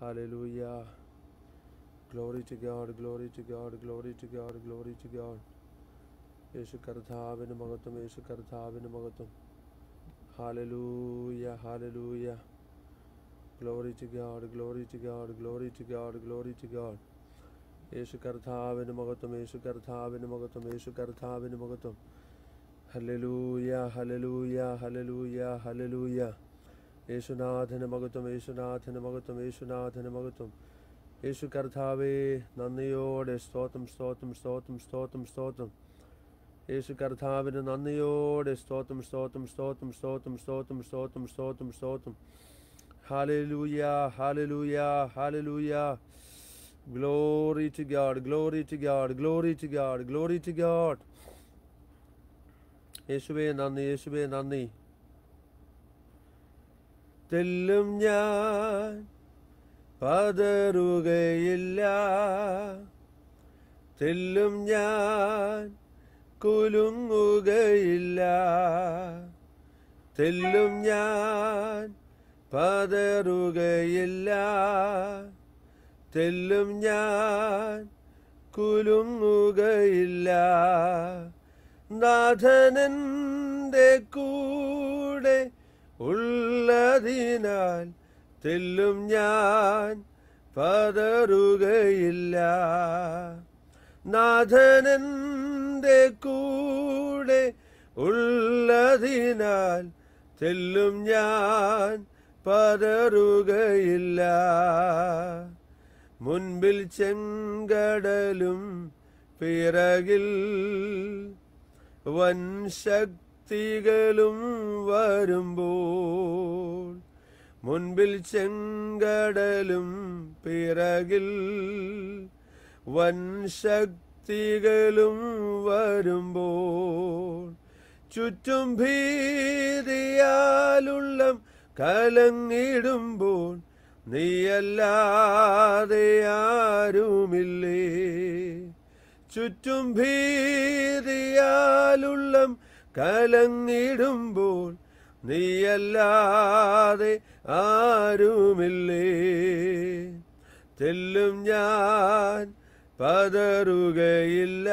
Hallelujah. Glory to God, glory to God, glory to God, glory to God. Yesu karthavinu magatum, Yesu karthavinu magatum. Hallelujah, hallelujah. Glory to God, glory to God, glory to God, glory to God. Yesu karthavinu magatum, Yesu karthavinu magatum, Yesu karthavinu magatum. Hallelujah, hallelujah, hallelujah, hallelujah. യേശുനാഥന് മകത്വം യേശുനാഥന് മകത്വം യേശുനാഥന് മകത്വം യേശു കർത്താവേ നന്ദിയോടെ സ്തോത്രം സ്തോത്രം സ്തോത്രം സ്തോത്രം സ്തോത്രം യേശു കർത്താവിന് നന്ദിയോടെ സ്തോത്രം സ്തോത്രം സ്തോത്രം സ്തോത്രം സ്തോത്രം സ്തോത്രം സ്തോത്രം സ്തോത്രം ഹാലലൂയ ഹാലലൂയ ഹാലലൂയ Glory to God, glory to God, glory to God, glory to God. യേശുവേ നന്ദി യേശുവേ നന്ദി തെല്ലും ഞാൻ പതറുകയില്ല തെല്ലും ഞാൻ കുലുങ്ങുകയില്ല തെല്ലും ഞാൻ പതറുകയില്ല തെല്ലും ഞാൻ കുലുങ്ങുകയില്ല നാഥനൻ്റെ കൂടെ ഉള്ളതിനാൽ തെല്ലും ഞാൻ പതറുകയില്ല നാഥനന്റെ കൂടെ ഉള്ളതിനാൽ തെല്ലും ഞാൻ പതറുകയില്ല മുൻപിൽ ചെങ്കടലും പിറകിൽ വൻശക്തി ശക്തികളും വരുമ്പോൾ മുൻപിൽ ചെങ്കടലും പിറകിൽ വൻ ശക്തികളും വരുമ്പോൾ ചുറ്റും ഭീതിയാലുള്ള കലങ്ങിടുമ്പോൾ നീയല്ലാതെ ആരുമില്ലേ ചുറ്റും ഭീതിയാലുള്ള കലങ്ങിടുമ്പോൾ നീയല്ലാതെ ആരുമില്ലേ ചെല്ലും ഞാൻ പതറുകയില്ല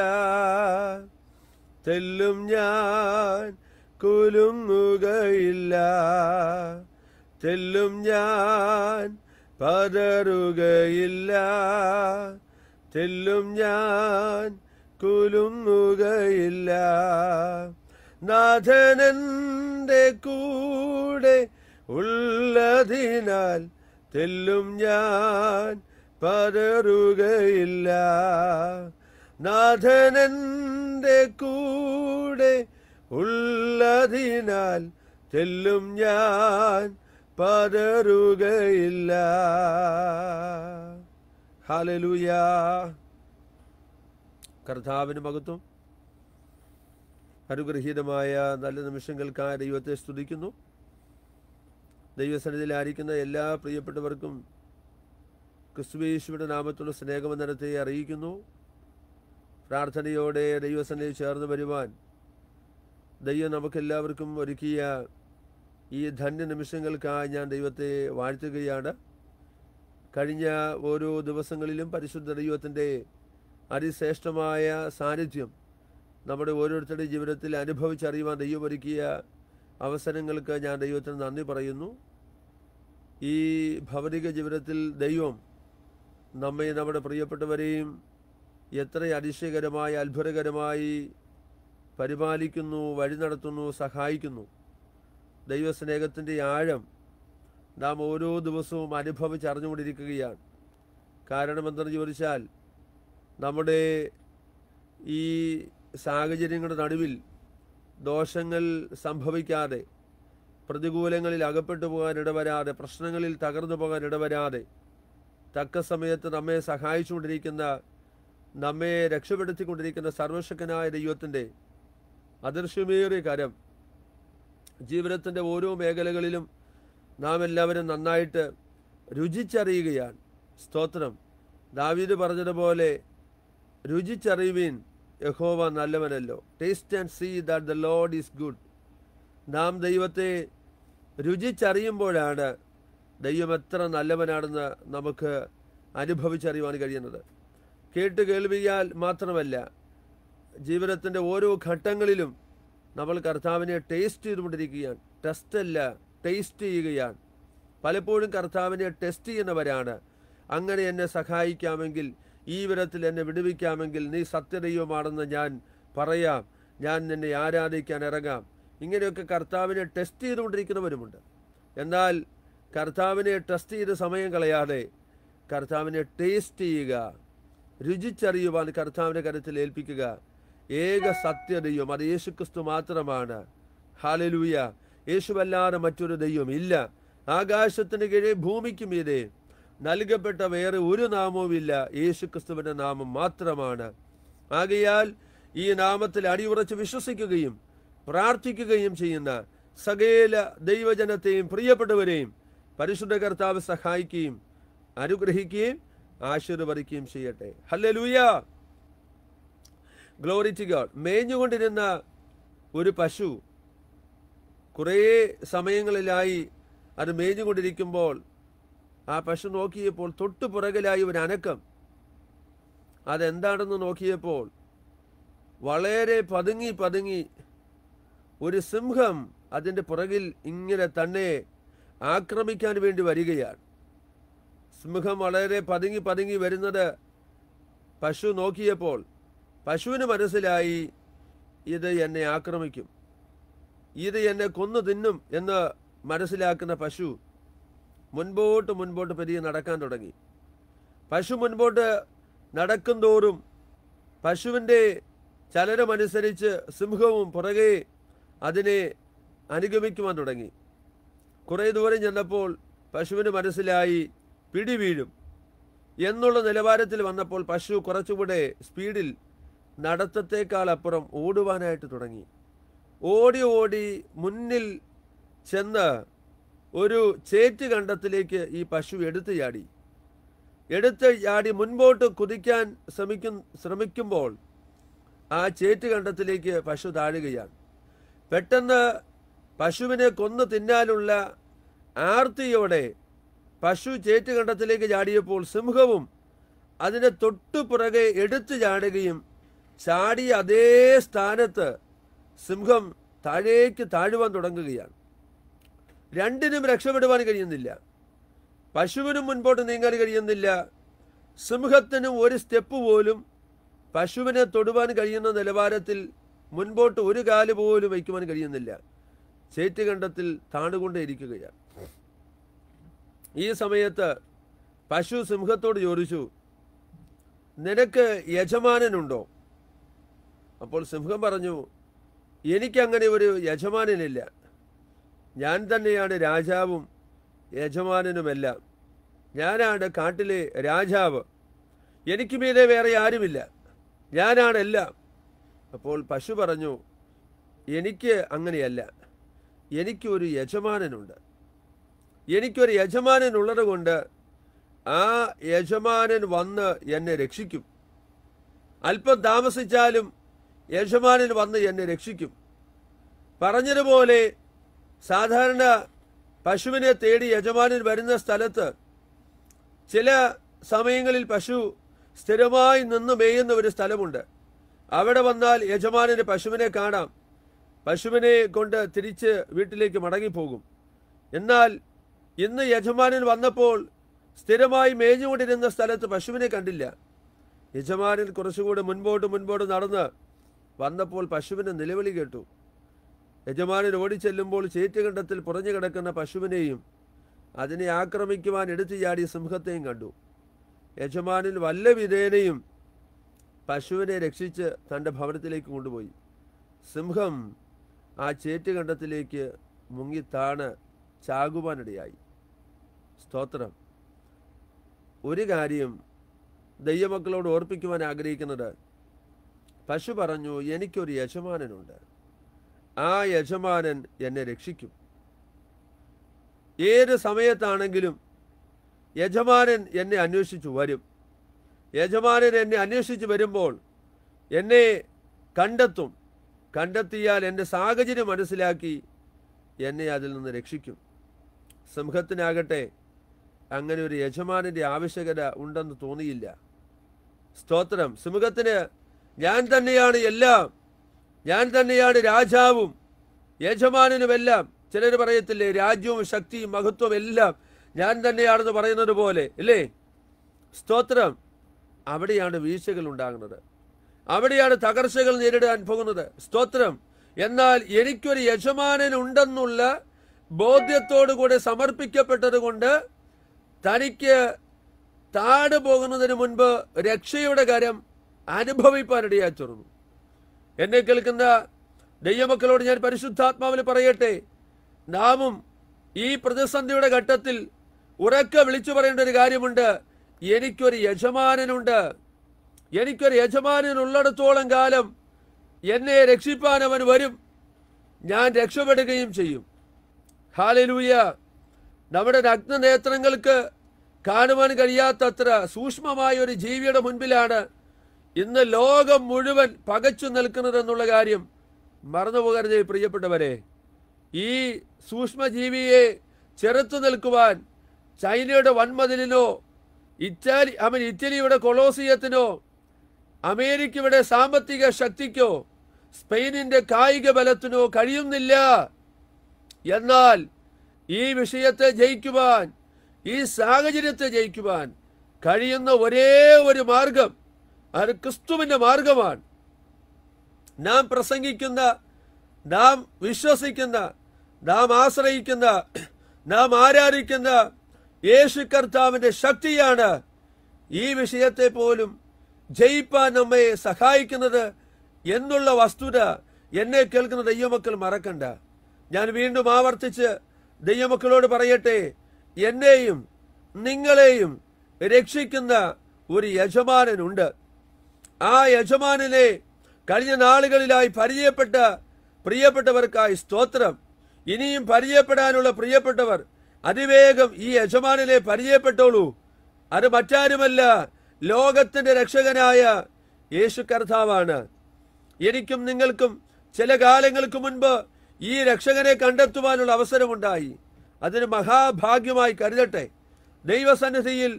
ചെല്ലും ഞാൻ കുലുങ്ങുകയില്ല ചെല്ലും ഞാൻ പതറുകയില്ല ചെല്ലും ഞാൻ കുലുങ്ങുകയില്ല നാഥനന്റെ കൂടെ ഉള്ളതിനാൽ തെല്ലും ഞാൻ പതറുകയില്ല നാഥനന്റെ കൂടെ ഉള്ളതിനാൽ തെല്ലും ഞാൻ പതറുകയില്ല ഹാലലുയാ കർത്താവിന് മകത്തും അനുഗ്രഹീതമായ നല്ല നിമിഷങ്ങൾക്കായി ദൈവത്തെ സ്തുതിക്കുന്നു ദൈവസന്നിധിയിലായിരിക്കുന്ന എല്ലാ പ്രിയപ്പെട്ടവർക്കും ക്രിസ്തുവേശുവിൻ്റെ നാമത്തുള്ള സ്നേഹമന്ദനത്തെ അറിയിക്കുന്നു പ്രാർത്ഥനയോടെ ദൈവസന്നിധി ചേർന്ന് വരുവാൻ ദൈവം നമുക്കെല്ലാവർക്കും ഒരുക്കിയ ഈ ധന്യ നിമിഷങ്ങൾക്കായി ഞാൻ ദൈവത്തെ വാഴ്ത്തുകയാണ് കഴിഞ്ഞ ഓരോ ദിവസങ്ങളിലും പരിശുദ്ധ ദൈവത്തിൻ്റെ അതിശ്രേഷ്ഠമായ സാന്നിധ്യം നമ്മുടെ ഓരോരുത്തരുടെയും ജീവിതത്തിൽ അനുഭവിച്ചറിയുവാൻ ദൈവമൊരുക്കിയ അവസരങ്ങൾക്ക് ഞാൻ ദൈവത്തിന് നന്ദി പറയുന്നു ഈ ഭൗതിക ജീവിതത്തിൽ ദൈവം നമ്മെ നമ്മുടെ പ്രിയപ്പെട്ടവരെയും എത്ര അതിശയകരമായി അത്ഭുതകരമായി പരിപാലിക്കുന്നു വഴി നടത്തുന്നു സഹായിക്കുന്നു ദൈവസ്നേഹത്തിൻ്റെ ആഴം നാം ഓരോ ദിവസവും അനുഭവിച്ചറിഞ്ഞുകൊണ്ടിരിക്കുകയാണ് കാരണം ചോദിച്ചാൽ നമ്മുടെ ഈ സാഹചര്യങ്ങളുടെ നടുവിൽ ദോഷങ്ങൾ സംഭവിക്കാതെ പ്രതികൂലങ്ങളിൽ അകപ്പെട്ടു പോകാൻ ഇടവരാതെ പ്രശ്നങ്ങളിൽ തകർന്നു പോകാൻ ഇടവരാതെ തക്ക സമയത്ത് നമ്മെ സഹായിച്ചുകൊണ്ടിരിക്കുന്ന നമ്മെ രക്ഷപ്പെടുത്തിക്കൊണ്ടിരിക്കുന്ന സർവശക്തനായ ദൈവത്തിൻ്റെ അദൃശ്യമേറിയ കരം ജീവിതത്തിൻ്റെ ഓരോ മേഖലകളിലും നാം എല്ലാവരും നന്നായിട്ട് രുചിച്ചറിയുകയാണ് സ്തോത്രം ദാവീദ് പറഞ്ഞതുപോലെ രുചിച്ചറിയുവീൻ യഹോവ നല്ലവനല്ലോ taste and see that the lord is good നാം ദൈവത്തെ രുചിച്ചറിയുമ്പോഴാണ് ദൈവം എത്ര നല്ലവനാണെന്ന് നമുക്ക് അനുഭവിച്ചറിയുവാൻ കഴിയുന്നത് കേട്ട് കേൾവിയാൽ മാത്രമല്ല ജീവിതത്തിൻ്റെ ഓരോ ഘട്ടങ്ങളിലും നമ്മൾ കർത്താവിനെ ടേസ്റ്റ് ചെയ്തുകൊണ്ടിരിക്കുകയാണ് ടെസ്റ്റ് അല്ല ടേസ്റ്റ് ചെയ്യുകയാണ് പലപ്പോഴും കർത്താവിനെ ടെസ്റ്റ് ചെയ്യുന്നവരാണ് അങ്ങനെ എന്നെ സഹായിക്കാമെങ്കിൽ ഈ വിധത്തിൽ എന്നെ വിടുവിക്കാമെങ്കിൽ നീ സത്യദൈവമാണെന്ന് ഞാൻ പറയാം ഞാൻ നിന്നെ ആരാധിക്കാൻ ഇറങ്ങാം ഇങ്ങനെയൊക്കെ കർത്താവിനെ ടെസ്റ്റ് ചെയ്തുകൊണ്ടിരിക്കുന്നവരുമുണ്ട് എന്നാൽ കർത്താവിനെ ടെസ്റ്റ് ചെയ്ത് സമയം കളയാതെ കർത്താവിനെ ടേസ്റ്റ് ചെയ്യുക രുചിച്ചറിയുവാൻ കർത്താവിൻ്റെ കരത്തിൽ ഏൽപ്പിക്കുക ഏക സത്യദൈവം ദൈവം അത് യേശുക്രിസ്തു മാത്രമാണ് ഹാലലൂയ യേശുവല്ലാതെ മറ്റൊരു ദൈവം ഇല്ല ആകാശത്തിന് കീഴേ ഭൂമിക്കും ഇതേ നൽകപ്പെട്ട വേറെ ഒരു നാമവുമില്ല യേശു നാമം മാത്രമാണ് ആകയാൽ ഈ നാമത്തിൽ അടിയുറച്ച് വിശ്വസിക്കുകയും പ്രാർത്ഥിക്കുകയും ചെയ്യുന്ന സകേല ദൈവജനത്തെയും പ്രിയപ്പെട്ടവരെയും പരിശുദ്ധ കർത്താവ് സഹായിക്കുകയും അനുഗ്രഹിക്കുകയും ആശീർവദിക്കുകയും ചെയ്യട്ടെ ഹല്ലേ ലൂയ ഗ്ലോറി ടു ഗോഡ് മേഞ്ഞുകൊണ്ടിരുന്ന ഒരു പശു കുറേ സമയങ്ങളിലായി അത് മേഞ്ഞുകൊണ്ടിരിക്കുമ്പോൾ ആ പശു നോക്കിയപ്പോൾ തൊട്ടു പുറകിലായി ഒരു അനക്കം അതെന്താണെന്ന് നോക്കിയപ്പോൾ വളരെ പതുങ്ങി പതുങ്ങി ഒരു സിംഹം അതിൻ്റെ പുറകിൽ ഇങ്ങനെ തന്നെ ആക്രമിക്കാൻ വേണ്ടി വരികയാണ് സിംഹം വളരെ പതുങ്ങി പതുങ്ങി വരുന്നത് പശു നോക്കിയപ്പോൾ പശുവിന് മനസ്സിലായി ഇത് എന്നെ ആക്രമിക്കും ഇത് എന്നെ കൊന്നു തിന്നും എന്ന് മനസ്സിലാക്കുന്ന പശു മുൻപോട്ട് മുൻപോട്ട് പതിയെ നടക്കാൻ തുടങ്ങി പശു മുൻപോട്ട് നടക്കും തോറും പശുവിൻ്റെ ചലനമനുസരിച്ച് സിംഹവും പുറകെ അതിനെ അനുഗമിക്കുവാൻ തുടങ്ങി കുറേ ദൂരം ചെന്നപ്പോൾ പശുവിന് മനസ്സിലായി പിടി വീഴും എന്നുള്ള നിലവാരത്തിൽ വന്നപ്പോൾ പശു കുറച്ചുകൂടെ സ്പീഡിൽ നടത്തത്തേക്കാൾ അപ്പുറം ഓടുവാനായിട്ട് തുടങ്ങി ഓടി ഓടി മുന്നിൽ ചെന്ന് ഒരു ചേറ്റ് കണ്ടത്തിലേക്ക് ഈ പശു എടുത്തു ചാടി എടുത്ത് ചാടി മുൻപോട്ട് കുതിക്കാൻ ശ്രമിക്കും ശ്രമിക്കുമ്പോൾ ആ ചേറ്റ് കണ്ടത്തിലേക്ക് പശു താഴുകയാണ് പെട്ടെന്ന് പശുവിനെ കൊന്നു തിന്നാലുള്ള ആർത്തിയോടെ പശു ചേറ്റ് കണ്ടത്തിലേക്ക് ചാടിയപ്പോൾ സിംഹവും അതിനെ തൊട്ടു പുറകെ എടുത്തു ചാടുകയും ചാടിയ അതേ സ്ഥാനത്ത് സിംഹം താഴേക്ക് താഴുവാൻ തുടങ്ങുകയാണ് രണ്ടിനും രക്ഷപ്പെടുവാൻ കഴിയുന്നില്ല പശുവിനും മുൻപോട്ട് നീങ്ങാൻ കഴിയുന്നില്ല സിംഹത്തിനും ഒരു സ്റ്റെപ്പ് പോലും പശുവിനെ തൊടുവാൻ കഴിയുന്ന നിലവാരത്തിൽ മുൻപോട്ട് ഒരു കാല് പോലും വയ്ക്കുവാൻ കഴിയുന്നില്ല ചേറ്റുകണ്ടത്തിൽ താണുകൊണ്ടേയിരിക്കുകയാണ് ഈ സമയത്ത് പശു സിംഹത്തോട് ചോദിച്ചു നിനക്ക് യജമാനനുണ്ടോ അപ്പോൾ സിംഹം പറഞ്ഞു എനിക്കങ്ങനെ ഒരു യജമാനനില്ല ഞാൻ തന്നെയാണ് രാജാവും യജമാനനുമെല്ലാം ഞാനാണ് കാട്ടിലെ രാജാവ് എനിക്ക് മീതെ വേറെ ആരുമില്ല ഞാനാണെല്ലാം അപ്പോൾ പശു പറഞ്ഞു എനിക്ക് അങ്ങനെയല്ല എനിക്കൊരു യജമാനനുണ്ട് എനിക്കൊരു യജമാനനുള്ളത് കൊണ്ട് ആ യജമാനൻ വന്ന് എന്നെ രക്ഷിക്കും അല്പം താമസിച്ചാലും യജമാനൻ വന്ന് എന്നെ രക്ഷിക്കും പറഞ്ഞതുപോലെ സാധാരണ പശുവിനെ തേടി യജമാനൻ വരുന്ന സ്ഥലത്ത് ചില സമയങ്ങളിൽ പശു സ്ഥിരമായി നിന്ന് മേയുന്ന ഒരു സ്ഥലമുണ്ട് അവിടെ വന്നാൽ യജമാനന് പശുവിനെ കാണാം പശുവിനെ കൊണ്ട് തിരിച്ച് വീട്ടിലേക്ക് മടങ്ങിപ്പോകും എന്നാൽ ഇന്ന് യജമാനൻ വന്നപ്പോൾ സ്ഥിരമായി മേഞ്ഞുകൊണ്ടിരുന്ന സ്ഥലത്ത് പശുവിനെ കണ്ടില്ല യജമാനൻ കുറച്ചുകൂടി മുൻപോട്ട് മുൻപോട്ട് നടന്ന് വന്നപ്പോൾ പശുവിന് നിലവിളി കേട്ടു യജമാനൻ ഓടിച്ചെല്ലുമ്പോൾ ചേറ്റുകണ്ടത്തിൽ പുറഞ്ഞു കിടക്കുന്ന പശുവിനെയും അതിനെ ആക്രമിക്കുവാൻ എടുത്തു ചാടിയ സിംഹത്തെയും കണ്ടു യജമാനൻ വല്ല വിധേനയും പശുവിനെ രക്ഷിച്ച് തൻ്റെ ഭവനത്തിലേക്ക് കൊണ്ടുപോയി സിംഹം ആ ചേറ്റുകണ്ടത്തിലേക്ക് മുങ്ങിത്താണ് ചാകുവാനിടയായി സ്തോത്രം ഒരു കാര്യം ദൈവമക്കളോട് ഓർപ്പിക്കുവാൻ ആഗ്രഹിക്കുന്നത് പശു പറഞ്ഞു എനിക്കൊരു യജമാനനുണ്ട് ആ യജമാനൻ എന്നെ രക്ഷിക്കും ഏത് സമയത്താണെങ്കിലും യജമാനൻ എന്നെ അന്വേഷിച്ചു വരും യജമാനൻ എന്നെ അന്വേഷിച്ച് വരുമ്പോൾ എന്നെ കണ്ടെത്തും കണ്ടെത്തിയാൽ എൻ്റെ സാഹചര്യം മനസ്സിലാക്കി എന്നെ അതിൽ നിന്ന് രക്ഷിക്കും സിംഹത്തിനാകട്ടെ അങ്ങനെ ഒരു യജമാനൻ്റെ ആവശ്യകത ഉണ്ടെന്ന് തോന്നിയില്ല സ്തോത്രം സിംഹത്തിന് ഞാൻ തന്നെയാണ് എല്ലാം ഞാൻ തന്നെയാണ് രാജാവും യജമാനനുമെല്ലാം ചിലർ പറയത്തില്ലേ രാജ്യവും ശക്തിയും മഹത്വം എല്ലാം ഞാൻ തന്നെയാണെന്ന് പറയുന്നത് പോലെ ഇല്ലേ സ്തോത്രം അവിടെയാണ് വീഴ്ചകൾ ഉണ്ടാകുന്നത് അവിടെയാണ് തകർച്ചകൾ നേരിടാൻ പോകുന്നത് സ്തോത്രം എന്നാൽ എനിക്കൊരു യജമാനൻ ഉണ്ടെന്നുള്ള കൂടെ സമർപ്പിക്കപ്പെട്ടത് കൊണ്ട് തനിക്ക് താട് പോകുന്നതിന് മുൻപ് രക്ഷയുടെ കരം അനുഭവിപ്പാനിടയായി തീർന്നു എന്നെ കേൾക്കുന്ന ദൈവമക്കളോട് ഞാൻ പരിശുദ്ധാത്മാവിൽ പറയട്ടെ നാമും ഈ പ്രതിസന്ധിയുടെ ഘട്ടത്തിൽ ഉറക്കെ വിളിച്ചു പറയേണ്ട ഒരു കാര്യമുണ്ട് എനിക്കൊരു യജമാനനുണ്ട് എനിക്കൊരു ഉള്ളിടത്തോളം കാലം എന്നെ രക്ഷിപ്പാൻ അവൻ വരും ഞാൻ രക്ഷപ്പെടുകയും ചെയ്യും ഹാലലൂയ നമ്മുടെ നഗ്നനേത്രങ്ങൾക്ക് കാണുവാൻ കഴിയാത്തത്ര സൂക്ഷ്മമായ ഒരു ജീവിയുടെ മുൻപിലാണ് ഇന്ന് ലോകം മുഴുവൻ പകച്ചു നിൽക്കുന്നത് എന്നുള്ള കാര്യം മറന്നുപോകരുത് പ്രിയപ്പെട്ടവരെ ഈ സൂക്ഷ്മജീവിയെ ചെറുത്തു നിൽക്കുവാൻ ചൈനയുടെ വൻമതിലിനോ ഇറ്റാലി അവൻ ഇറ്റലിയുടെ കൊളോസിയത്തിനോ അമേരിക്കയുടെ സാമ്പത്തിക ശക്തിക്കോ സ്പെയിനിന്റെ കായിക ബലത്തിനോ കഴിയുന്നില്ല എന്നാൽ ഈ വിഷയത്തെ ജയിക്കുവാൻ ഈ സാഹചര്യത്തെ ജയിക്കുവാൻ കഴിയുന്ന ഒരേ ഒരു മാർഗം അത് ക്രിസ്തുവിന്റെ മാർഗമാണ് നാം പ്രസംഗിക്കുന്ന നാം വിശ്വസിക്കുന്ന നാം ആശ്രയിക്കുന്ന നാം ആരാധിക്കുന്ന യേശു കർത്താവിന്റെ ശക്തിയാണ് ഈ വിഷയത്തെ പോലും ജയിപ്പാൻ നമ്മെ സഹായിക്കുന്നത് എന്നുള്ള വസ്തുത എന്നെ കേൾക്കുന്ന ദൈവമക്കൾ മറക്കണ്ട ഞാൻ വീണ്ടും ആവർത്തിച്ച് ദൈവമക്കളോട് പറയട്ടെ എന്നെയും നിങ്ങളെയും രക്ഷിക്കുന്ന ഒരു യജമാനനുണ്ട് ആ യജമാനനെ കഴിഞ്ഞ നാളുകളിലായി പരിചയപ്പെട്ട പ്രിയപ്പെട്ടവർക്കായി സ്തോത്രം ഇനിയും പരിചയപ്പെടാനുള്ള പ്രിയപ്പെട്ടവർ അതിവേഗം ഈ യജമാനനെ പരിചയപ്പെട്ടോളൂ അത് മറ്റാരുമല്ല ലോകത്തിന്റെ രക്ഷകനായ യേശു കർത്താവാണ് എനിക്കും നിങ്ങൾക്കും ചില കാലങ്ങൾക്ക് മുൻപ് ഈ രക്ഷകനെ കണ്ടെത്തുവാനുള്ള അവസരമുണ്ടായി അതിന് മഹാഭാഗ്യമായി കരുതട്ടെ ദൈവസന്നിധിയിൽ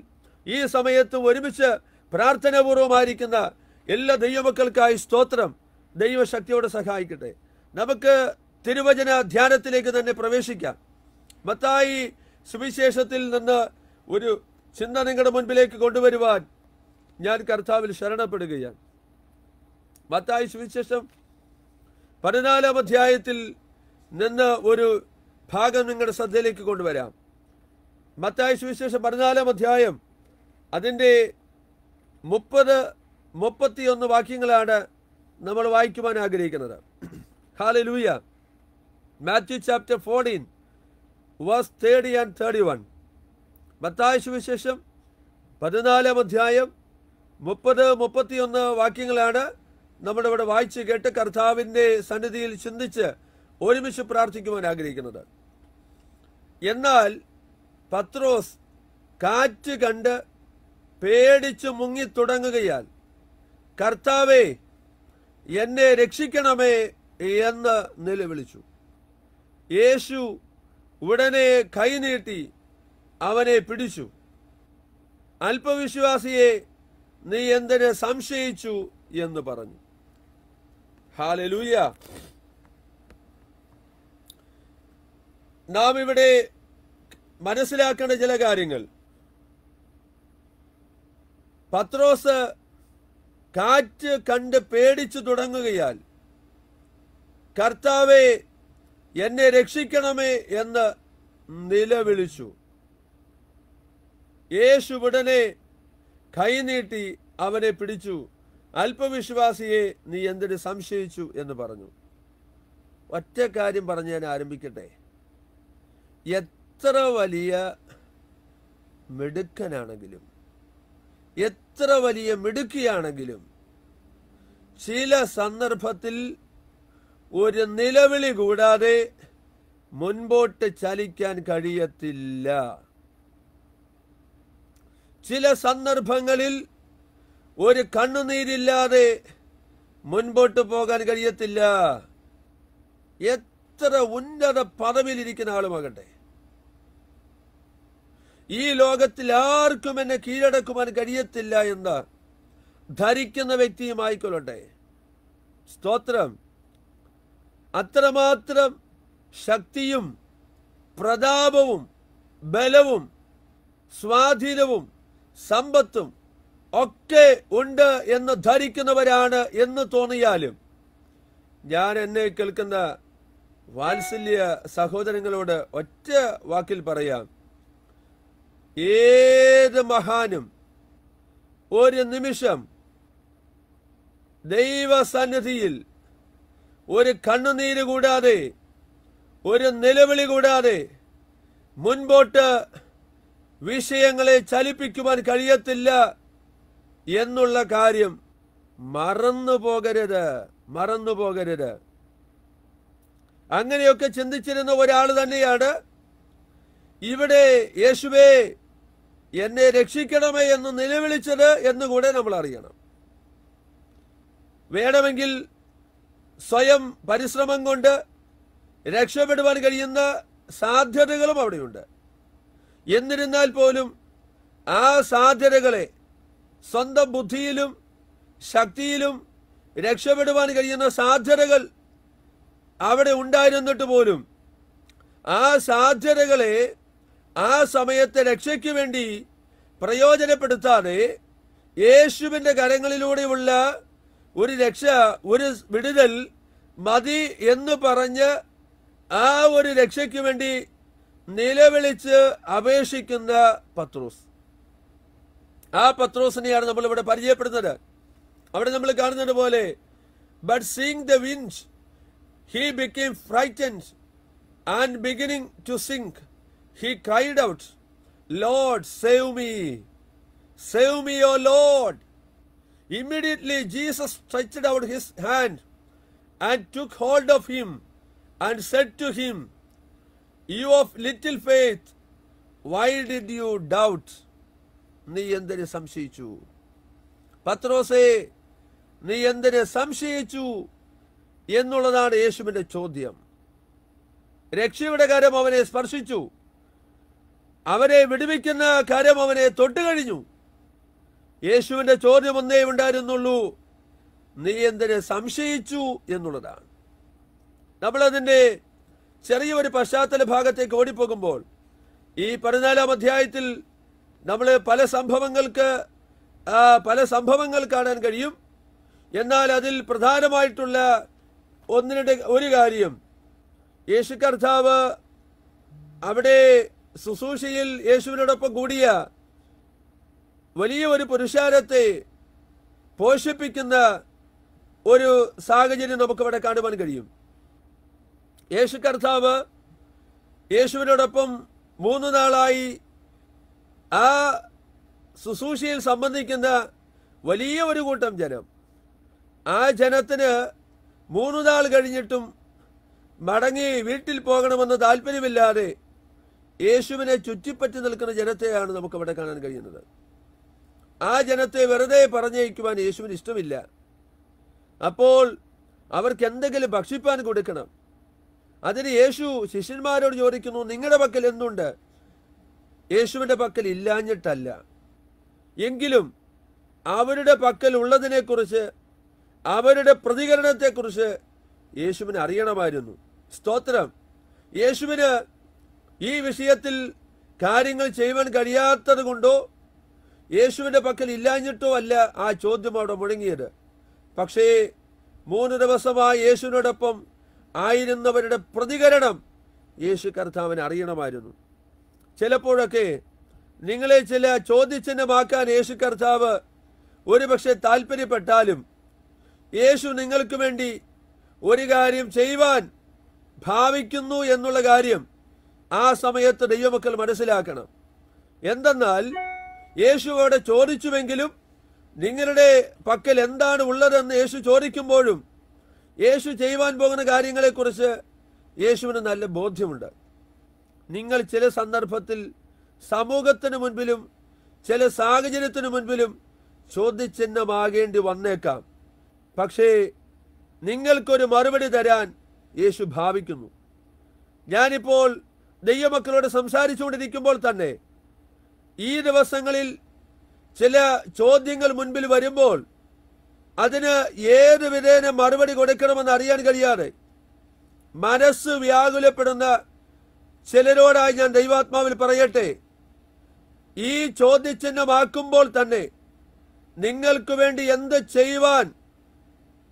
ഈ സമയത്ത് ഒരുമിച്ച് പ്രാർത്ഥനാപൂർവമായിരിക്കുന്ന എല്ലാ ദൈവമക്കൾക്കായി സ്തോത്രം ദൈവശക്തിയോടെ സഹായിക്കട്ടെ നമുക്ക് തിരുവചന ധ്യാനത്തിലേക്ക് തന്നെ പ്രവേശിക്കാം മത്തായി സുവിശേഷത്തിൽ നിന്ന് ഒരു ചിന്ത നിങ്ങളുടെ മുൻപിലേക്ക് കൊണ്ടുവരുവാൻ ഞാൻ കർത്താവിൽ ശരണപ്പെടുകയാണ് മത്തായി സുവിശേഷം പതിനാലാം അധ്യായത്തിൽ നിന്ന് ഒരു ഭാഗം നിങ്ങളുടെ ശ്രദ്ധയിലേക്ക് കൊണ്ടുവരാം മത്തായ സുവിശേഷം പതിനാലാം അധ്യായം അതിൻ്റെ മുപ്പത് മുപ്പത്തിയൊന്ന് വാക്യങ്ങളാണ് നമ്മൾ വായിക്കുവാൻ ആഗ്രഹിക്കുന്നത് ഹാലെ ലൂയ Matthew chapter fourteen verse thirty and thirty one മത്തായ സുവിശേഷം പതിനാലാം അധ്യായം മുപ്പത് മുപ്പത്തിയൊന്ന് വാക്യങ്ങളാണ് നമ്മളിവിടെ വായിച്ച് കേട്ട് കർത്താവിൻ്റെ സന്നിധിയിൽ ചിന്തിച്ച് ഒരുമിച്ച് പ്രാർത്ഥിക്കുവാൻ ആഗ്രഹിക്കുന്നത് എന്നാൽ പത്രോസ് കാറ്റ് കണ്ട് പേടിച്ച് മുങ്ങിത്തുടങ്ങുകയാൽ കർത്താവെ എന്നെ രക്ഷിക്കണമേ എന്ന് നിലവിളിച്ചു യേശു ഉടനെ കൈനീട്ടി അവനെ പിടിച്ചു അല്പവിശ്വാസിയെ നീ എന്തിനെ സംശയിച്ചു എന്ന് പറഞ്ഞു ഹാലലൂയ നാം ഇവിടെ മനസ്സിലാക്കേണ്ട ചില കാര്യങ്ങൾ പത്രോസ് കാറ്റ് കണ്ട് പേടിച്ചു തുടങ്ങുകയാൽ കർത്താവെ എന്നെ രക്ഷിക്കണമേ എന്ന് നിലവിളിച്ചു യേശു ഉടനെ കൈനീട്ടി അവനെ പിടിച്ചു അല്പവിശ്വാസിയെ നീ എന്തിന് സംശയിച്ചു എന്ന് പറഞ്ഞു ഒറ്റ കാര്യം പറഞ്ഞ് ഞാൻ ആരംഭിക്കട്ടെ എത്ര വലിയ മിടുക്കനാണെങ്കിലും എത്ര വലിയ മിടുക്കിയാണെങ്കിലും ചില സന്ദർഭത്തിൽ ഒരു നിലവിളി കൂടാതെ മുൻപോട്ട് ചലിക്കാൻ കഴിയത്തില്ല ചില സന്ദർഭങ്ങളിൽ ഒരു കണ്ണുനീരില്ലാതെ മുൻപോട്ട് പോകാൻ കഴിയത്തില്ല എത്ര ഉന്നത പദവിയിലിരിക്കുന്ന ആളുമാകട്ടെ ഈ ലോകത്തിൽ ആർക്കും എന്നെ കീഴടക്കുവാൻ കഴിയത്തില്ല എന്ന് ധരിക്കുന്ന ആയിക്കൊള്ളട്ടെ സ്തോത്രം അത്രമാത്രം ശക്തിയും പ്രതാപവും ബലവും സ്വാധീനവും സമ്പത്തും ഒക്കെ ഉണ്ട് എന്ന് ധരിക്കുന്നവരാണ് എന്ന് തോന്നിയാലും ഞാൻ എന്നെ കേൾക്കുന്ന വാത്സല്യ സഹോദരങ്ങളോട് ഒറ്റ വാക്കിൽ പറയാം ഏത് മഹാനും ഒരു നിമിഷം ദൈവസന്നിധിയിൽ ഒരു കണ്ണുനീര് കൂടാതെ ഒരു നിലവിളി കൂടാതെ മുൻപോട്ട് വിഷയങ്ങളെ ചലിപ്പിക്കുവാൻ കഴിയത്തില്ല എന്നുള്ള കാര്യം മറന്നു പോകരുത് മറന്നു പോകരുത് അങ്ങനെയൊക്കെ ചിന്തിച്ചിരുന്ന ഒരാൾ തന്നെയാണ് ഇവിടെ യേശുവേ എന്നെ രക്ഷിക്കണമേ എന്ന് നിലവിളിച്ചത് എന്നുകൂടെ നമ്മൾ അറിയണം വേണമെങ്കിൽ സ്വയം പരിശ്രമം കൊണ്ട് രക്ഷപ്പെടുവാൻ കഴിയുന്ന സാധ്യതകളും അവിടെയുണ്ട് എന്നിരുന്നാൽ പോലും ആ സാധ്യതകളെ സ്വന്തം ബുദ്ധിയിലും ശക്തിയിലും രക്ഷപ്പെടുവാൻ കഴിയുന്ന സാധ്യതകൾ അവിടെ ഉണ്ടായിരുന്നിട്ട് പോലും ആ സാധ്യതകളെ ആ സമയത്തെ രക്ഷയ്ക്ക് വേണ്ടി പ്രയോജനപ്പെടുത്താതെ യേശുവിന്റെ കരങ്ങളിലൂടെയുള്ള ഒരു രക്ഷ ഒരു വിടുതൽ മതി എന്ന് പറഞ്ഞ് ആ ഒരു രക്ഷയ്ക്ക് വേണ്ടി നിലവിളിച്ച് അപേക്ഷിക്കുന്ന പത്രോസ് ആ പത്രോസിനെയാണ് നമ്മൾ ഇവിടെ പരിചയപ്പെടുന്നത് അവിടെ നമ്മൾ കാണുന്നത് പോലെ but seeing the winds he became frightened and beginning to sink he cried out lord save me save me oh lord immediately Jesus stretched out his hand and took hold of him and said to him you of little faith why did you doubt നീ എന്തിന് സംശയിച്ചു പത്രോസേ നീ എന്തിന് സംശയിച്ചു എന്നുള്ളതാണ് യേശുവിൻ്റെ ചോദ്യം രക്ഷയുടെ കാര്യം അവനെ സ്പർശിച്ചു അവരെ വിടുവിക്കുന്ന കാര്യം അവനെ തൊട്ടു കഴിഞ്ഞു യേശുവിന്റെ ചോദ്യം ഒന്നേ ഉണ്ടായിരുന്നുള്ളൂ നീ എന്തിനെ സംശയിച്ചു എന്നുള്ളതാണ് നമ്മളതിൻ്റെ ചെറിയൊരു പശ്ചാത്തല ഭാഗത്തേക്ക് ഓടിപ്പോകുമ്പോൾ ഈ പതിനാലാം അധ്യായത്തിൽ നമ്മൾ പല സംഭവങ്ങൾക്ക് പല സംഭവങ്ങൾ കാണാൻ കഴിയും എന്നാൽ അതിൽ പ്രധാനമായിട്ടുള്ള ഒന്നിനിടെ ഒരു കാര്യം യേശു കർത്താവ് അവിടെ ശുശ്രൂഷയിൽ യേശുവിനോടൊപ്പം കൂടിയ വലിയ ഒരു പുരുഷാരത്തെ പോഷിപ്പിക്കുന്ന ഒരു സാഹചര്യം നമുക്കിവിടെ കാണുവാൻ കഴിയും യേശു കർത്താവ് യേശുവിനോടൊപ്പം മൂന്ന് നാളായി ആ ശുശ്രൂഷയിൽ സംബന്ധിക്കുന്ന വലിയ ഒരു കൂട്ടം ജനം ആ ജനത്തിന് മൂന്ന് നാൾ കഴിഞ്ഞിട്ടും മടങ്ങി വീട്ടിൽ പോകണമെന്ന് താല്പര്യമില്ലാതെ യേശുവിനെ ചുറ്റിപ്പറ്റി നിൽക്കുന്ന ജനത്തെയാണ് നമുക്കവിടെ കാണാൻ കഴിയുന്നത് ആ ജനത്തെ വെറുതെ പറഞ്ഞയക്കുവാൻ യേശുവിന് ഇഷ്ടമില്ല അപ്പോൾ അവർക്ക് എന്തെങ്കിലും ഭക്ഷിപ്പാൻ കൊടുക്കണം അതിന് യേശു ശിഷ്യന്മാരോട് ചോദിക്കുന്നു നിങ്ങളുടെ പക്കൽ എന്തുണ്ട് യേശുവിൻ്റെ പക്കൽ ഇല്ലാഞ്ഞിട്ടല്ല എങ്കിലും അവരുടെ പക്കൽ ഉള്ളതിനെക്കുറിച്ച് അവരുടെ പ്രതികരണത്തെക്കുറിച്ച് യേശുവിന് അറിയണമായിരുന്നു സ്തോത്രം യേശുവിന് ഈ വിഷയത്തിൽ കാര്യങ്ങൾ ചെയ്യുവാൻ കഴിയാത്തത് കൊണ്ടോ യേശുവിൻ്റെ പക്കൽ ഇല്ലാഞ്ഞിട്ടോ അല്ല ആ ചോദ്യം അവിടെ മുടങ്ങിയത് പക്ഷേ മൂന്ന് ദിവസമായി യേശുവിനോടൊപ്പം ആയിരുന്നവരുടെ പ്രതികരണം യേശു കർത്താവിനെ അറിയണമായിരുന്നു ചിലപ്പോഴൊക്കെ നിങ്ങളെ ചില ചോദ്യചിഹ്നമാക്കാൻ യേശു കർത്താവ് ഒരുപക്ഷെ താല്പര്യപ്പെട്ടാലും യേശു നിങ്ങൾക്ക് വേണ്ടി ഒരു കാര്യം ചെയ്യുവാൻ ഭാവിക്കുന്നു എന്നുള്ള കാര്യം ആ സമയത്ത് ദൈവമക്കൾ മനസ്സിലാക്കണം എന്തെന്നാൽ അവിടെ ചോദിച്ചുവെങ്കിലും നിങ്ങളുടെ പക്കൽ എന്താണ് ഉള്ളതെന്ന് യേശു ചോദിക്കുമ്പോഴും യേശു ചെയ്യുവാൻ പോകുന്ന കാര്യങ്ങളെക്കുറിച്ച് യേശുവിന് നല്ല ബോധ്യമുണ്ട് നിങ്ങൾ ചില സന്ദർഭത്തിൽ സമൂഹത്തിന് മുൻപിലും ചില സാഹചര്യത്തിന് മുൻപിലും ചോദ്യചിഹ്നമാകേണ്ടി വന്നേക്കാം പക്ഷേ നിങ്ങൾക്കൊരു മറുപടി തരാൻ യേശു ഭാവിക്കുന്നു ഞാനിപ്പോൾ ദൈവമക്കളോട് സംസാരിച്ചുകൊണ്ടിരിക്കുമ്പോൾ തന്നെ ഈ ദിവസങ്ങളിൽ ചില ചോദ്യങ്ങൾ മുൻപിൽ വരുമ്പോൾ അതിന് ഏത് വിധേന മറുപടി കൊടുക്കണമെന്ന് അറിയാൻ കഴിയാതെ മനസ്സ് വ്യാകുലപ്പെടുന്ന ചിലരോടായി ഞാൻ ദൈവാത്മാവിൽ പറയട്ടെ ഈ ചോദ്യചിഹ്നമാക്കുമ്പോൾ തന്നെ നിങ്ങൾക്ക് വേണ്ടി എന്ത് ചെയ്യുവാൻ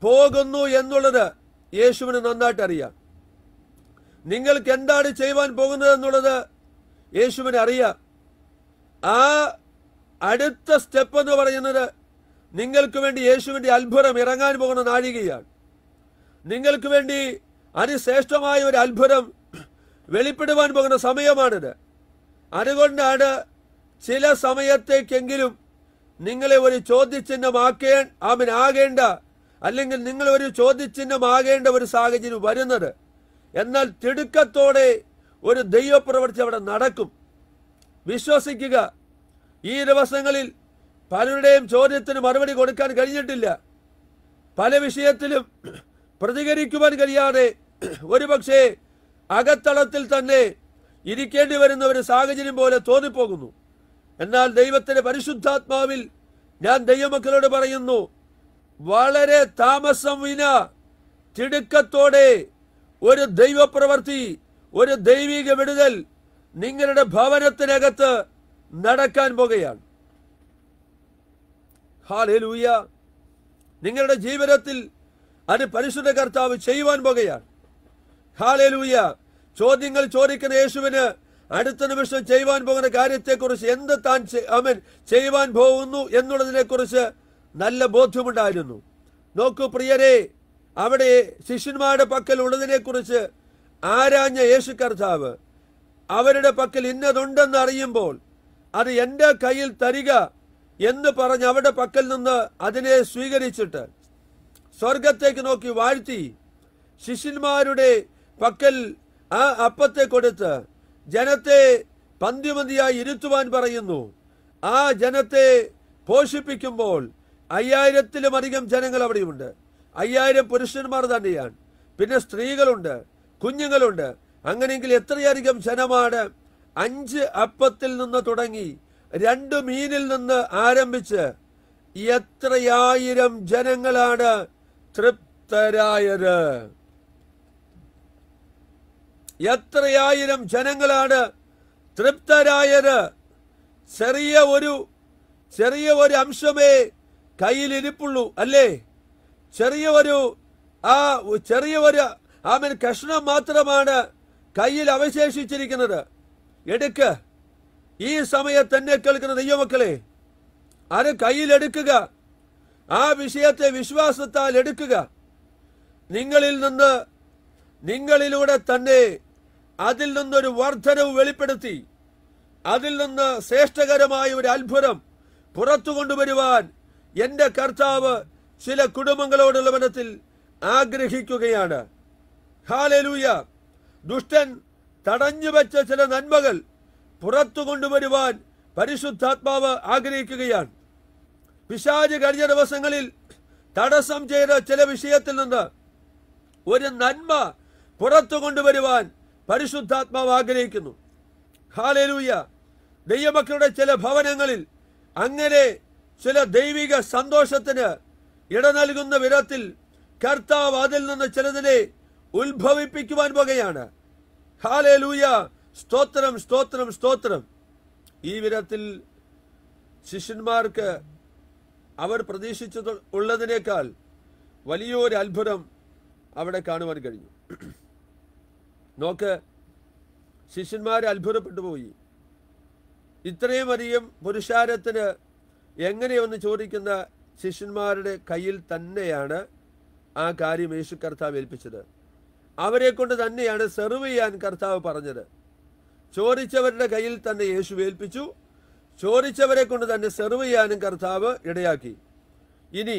പോകുന്നു എന്നുള്ളത് യേശുവിന് നന്നായിട്ടറിയാം നിങ്ങൾക്ക് എന്താണ് ചെയ്യുവാൻ പോകുന്നത് എന്നുള്ളത് യേശുവിനെ അറിയാം ആ അടുത്ത സ്റ്റെപ്പ് എന്ന് പറയുന്നത് നിങ്ങൾക്ക് വേണ്ടി യേശുവിന്റെ അത്ഭുതം ഇറങ്ങാൻ പോകുന്ന നാഴികയാണ് നിങ്ങൾക്ക് വേണ്ടി അതിശ്രേഷ്ഠമായ ഒരു അത്ഭുതം വെളിപ്പെടുവാൻ പോകുന്ന സമയമാണിത് അതുകൊണ്ടാണ് ചില സമയത്തേക്കെങ്കിലും നിങ്ങളെ ഒരു ചോദ്യചിഹ്നമാക്കേ ആമിനാകേണ്ട അല്ലെങ്കിൽ നിങ്ങൾ ഒരു ചോദ്യചിഹ്നമാകേണ്ട ഒരു സാഹചര്യം വരുന്നത് എന്നാൽ തിടുക്കത്തോടെ ഒരു ദൈവപ്രവർത്തി അവിടെ നടക്കും വിശ്വസിക്കുക ഈ ദിവസങ്ങളിൽ പലരുടെയും ചോദ്യത്തിന് മറുപടി കൊടുക്കാൻ കഴിഞ്ഞിട്ടില്ല പല വിഷയത്തിലും പ്രതികരിക്കുവാൻ കഴിയാതെ ഒരുപക്ഷെ അകത്തളത്തിൽ തന്നെ ഇരിക്കേണ്ടി വരുന്ന ഒരു സാഹചര്യം പോലെ തോന്നിപ്പോകുന്നു എന്നാൽ ദൈവത്തിന്റെ പരിശുദ്ധാത്മാവിൽ ഞാൻ ദൈവമക്കളോട് പറയുന്നു വളരെ താമസം വിന തിടുക്കത്തോടെ ഒരു ദൈവപ്രവർത്തി ഒരു ദൈവിക വിടുതൽ നിങ്ങളുടെ ഭവനത്തിനകത്ത് നടക്കാൻ പോകുകയാണ് ഹാലേലൂയ നിങ്ങളുടെ ജീവിതത്തിൽ അത് പരിശുദ്ധ കർത്താവ് ചെയ്യുവാൻ പോകുകയാണ് ഹാലേലൂയ ചോദ്യങ്ങൾ ചോദിക്കുന്ന യേശുവിന് അടുത്ത നിമിഷം ചെയ്യുവാൻ പോകുന്ന കാര്യത്തെക്കുറിച്ച് എന്ത് താൻ അവൻ ചെയ്യുവാൻ പോകുന്നു എന്നുള്ളതിനെക്കുറിച്ച് നല്ല ബോധ്യമുണ്ടായിരുന്നു നോക്കൂ പ്രിയരെ അവിടെ ശിഷ്യന്മാരുടെ പക്കൽ ഉള്ളതിനെക്കുറിച്ച് ആരാഞ്ഞ യേശു കർത്താവ് അവരുടെ പക്കൽ ഇന്നതുണ്ടെന്ന് അറിയുമ്പോൾ അത് എൻ്റെ കയ്യിൽ തരിക എന്ന് പറഞ്ഞ് അവരുടെ പക്കൽ നിന്ന് അതിനെ സ്വീകരിച്ചിട്ട് സ്വർഗത്തേക്ക് നോക്കി വാഴ്ത്തി ശിഷ്യന്മാരുടെ പക്കൽ ആ അപ്പത്തെ കൊടുത്ത് ജനത്തെ പന്തിമന്തിയായി ഇരുത്തുവാൻ പറയുന്നു ആ ജനത്തെ പോഷിപ്പിക്കുമ്പോൾ അയ്യായിരത്തിലുമധികം ജനങ്ങൾ അവിടെയുണ്ട് അയ്യായിരം പുരുഷന്മാർ തന്നെയാണ് പിന്നെ സ്ത്രീകളുണ്ട് കുഞ്ഞുങ്ങളുണ്ട് അങ്ങനെയെങ്കിൽ എത്രയധികം ജനമാണ് അഞ്ച് അപ്പത്തിൽ നിന്ന് തുടങ്ങി രണ്ട് മീനിൽ നിന്ന് ആരംഭിച്ച് എത്രയായിരം ജനങ്ങളാണ് തൃപ്തരായത് എത്രയായിരം ജനങ്ങളാണ് തൃപ്തരായത് ചെറിയ ഒരു ചെറിയ ഒരു അംശമേ കയ്യിലിരിപ്പുള്ളൂ അല്ലേ ചെറിയ ഒരു ആ ചെറിയ ഒരു ആമൻ കഷ്ണം മാത്രമാണ് കയ്യിൽ അവശേഷിച്ചിരിക്കുന്നത് എടുക്ക് ഈ സമയത്ത് തന്നെ കേൾക്കുന്ന ദൈവമക്കളെ അത് കയ്യിലെടുക്കുക ആ വിഷയത്തെ വിശ്വാസത്താൽ എടുക്കുക നിങ്ങളിൽ നിന്ന് നിങ്ങളിലൂടെ തന്നെ അതിൽ നിന്നൊരു വർധനവ് വെളിപ്പെടുത്തി അതിൽ നിന്ന് ശ്രേഷ്ഠകരമായ ഒരു അത്ഭുതം പുറത്തു കൊണ്ടുവരുവാൻ എന്റെ കർത്താവ് ചില കുടുംബങ്ങളോടുള്ള മനത്തിൽ ആഗ്രഹിക്കുകയാണ് ഹാലലൂയ ദുഷ്ടൻ തടഞ്ഞു വെച്ച ചില നന്മകൾ പുറത്തു കൊണ്ടുവരുവാൻ പരിശുദ്ധാത്മാവ് ആഗ്രഹിക്കുകയാണ് പിശാജ് കഴിഞ്ഞ ദിവസങ്ങളിൽ തടസ്സം ചെയ്ത ചില വിഷയത്തിൽ നിന്ന് ഒരു നന്മ പുറത്തു കൊണ്ടുവരുവാൻ പരിശുദ്ധാത്മാവ് ആഗ്രഹിക്കുന്നു ഹാലലൂയ ദൈവമക്കളുടെ ചില ഭവനങ്ങളിൽ അങ്ങനെ ചില ദൈവിക സന്തോഷത്തിന് ഇട നൽകുന്ന വിധത്തിൽ കർത്താവ് അതിൽ നിന്ന് ചിലതിനെ ഉത്ഭവിപ്പിക്കുവാൻ പോകുകയാണ് സ്തോത്രം സ്തോത്രം സ്തോത്രം ഈ വിധത്തിൽ ശിഷ്യന്മാർക്ക് അവർ പ്രതീക്ഷിച്ചു ഉള്ളതിനേക്കാൾ വലിയൊരു അത്ഭുതം അവിടെ കാണുവാൻ കഴിഞ്ഞു നോക്ക് ശിഷ്യന്മാർ അത്ഭുതപ്പെട്ടു പോയി ഇത്രയും അധികം പുരുഷാരത്തിന് എങ്ങനെയൊന്ന് ചോദിക്കുന്ന ശിഷ്യന്മാരുടെ കയ്യിൽ തന്നെയാണ് ആ കാര്യം യേശു കർത്താവ് ഏൽപ്പിച്ചത് അവരെ കൊണ്ട് തന്നെയാണ് സെർവ് ചെയ്യാൻ കർത്താവ് പറഞ്ഞത് ചോദിച്ചവരുടെ കയ്യിൽ തന്നെ യേശു ഏൽപ്പിച്ചു ചോദിച്ചവരെ കൊണ്ട് തന്നെ സെർവ് ചെയ്യാനും കർത്താവ് ഇടയാക്കി ഇനി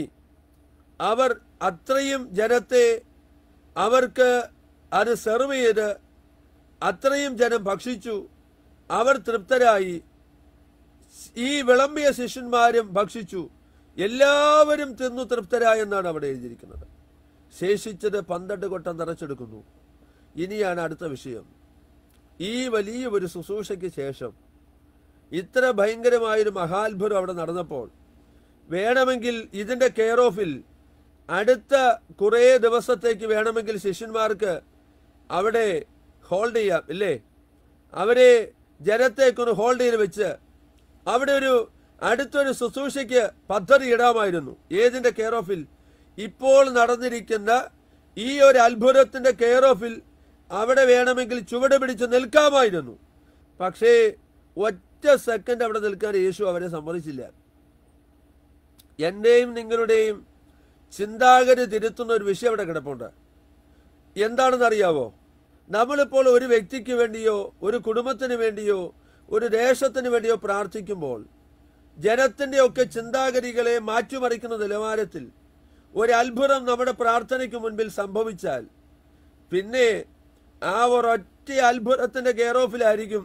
അവർ അത്രയും ജനത്തെ അവർക്ക് അത് സെർവ് ചെയ്ത് അത്രയും ജനം ഭക്ഷിച്ചു അവർ തൃപ്തരായി ഈ വിളമ്പിയ ശിഷ്യന്മാരും ഭക്ഷിച്ചു എല്ലാവരും തിന്നു തൃപ്തരായെന്നാണ് അവിടെ എഴുതിയിരിക്കുന്നത് ശേഷിച്ചത് പന്ത്രണ്ട് കൊട്ടം നിറച്ചെടുക്കുന്നു ഇനിയാണ് അടുത്ത വിഷയം ഈ വലിയ ഒരു ശുശ്രൂഷയ്ക്ക് ശേഷം ഇത്ര ഭയങ്കരമായൊരു മഹാത്ഭുരം അവിടെ നടന്നപ്പോൾ വേണമെങ്കിൽ ഇതിൻ്റെ കെയർ ഓഫിൽ അടുത്ത കുറേ ദിവസത്തേക്ക് വേണമെങ്കിൽ ശിഷ്യന്മാർക്ക് അവിടെ ഹോൾഡ് ചെയ്യാം ഇല്ലേ അവരെ ജനത്തേക്കൊന്ന് ഹോൾഡ് ചെയ്ത് വെച്ച് അവിടെ ഒരു അടുത്തൊരു ശുശ്രൂഷയ്ക്ക് പദ്ധതി ഇടാമായിരുന്നു ഏതിൻ്റെ കെയർ ഓഫിൽ ഇപ്പോൾ നടന്നിരിക്കുന്ന ഈ ഒരു അത്ഭുതത്തിൻ്റെ കെയർ ഓഫിൽ അവിടെ വേണമെങ്കിൽ ചുവട് പിടിച്ച് നിൽക്കാമായിരുന്നു പക്ഷേ ഒറ്റ സെക്കൻഡ് അവിടെ നിൽക്കാൻ യേശു അവരെ സമ്മതിച്ചില്ല എന്റെയും നിങ്ങളുടെയും ചിന്താഗതി തിരുത്തുന്ന ഒരു വിഷയം അവിടെ കിടപ്പുണ്ട് എന്താണെന്നറിയാവോ നമ്മളിപ്പോൾ ഒരു വ്യക്തിക്ക് വേണ്ടിയോ ഒരു കുടുംബത്തിന് വേണ്ടിയോ ഒരു ദേശത്തിന് വേണ്ടിയോ പ്രാർത്ഥിക്കുമ്പോൾ ജനത്തിന്റെ ഒക്കെ ചിന്താഗതികളെ മാറ്റിമറിക്കുന്ന നിലവാരത്തിൽ ഒരു അത്ഭുതം നമ്മുടെ പ്രാർത്ഥനയ്ക്ക് മുൻപിൽ സംഭവിച്ചാൽ പിന്നെ ആ ഒരൊറ്റ അത്ഭുതത്തിന്റെ കെയർ ഓഫിലായിരിക്കും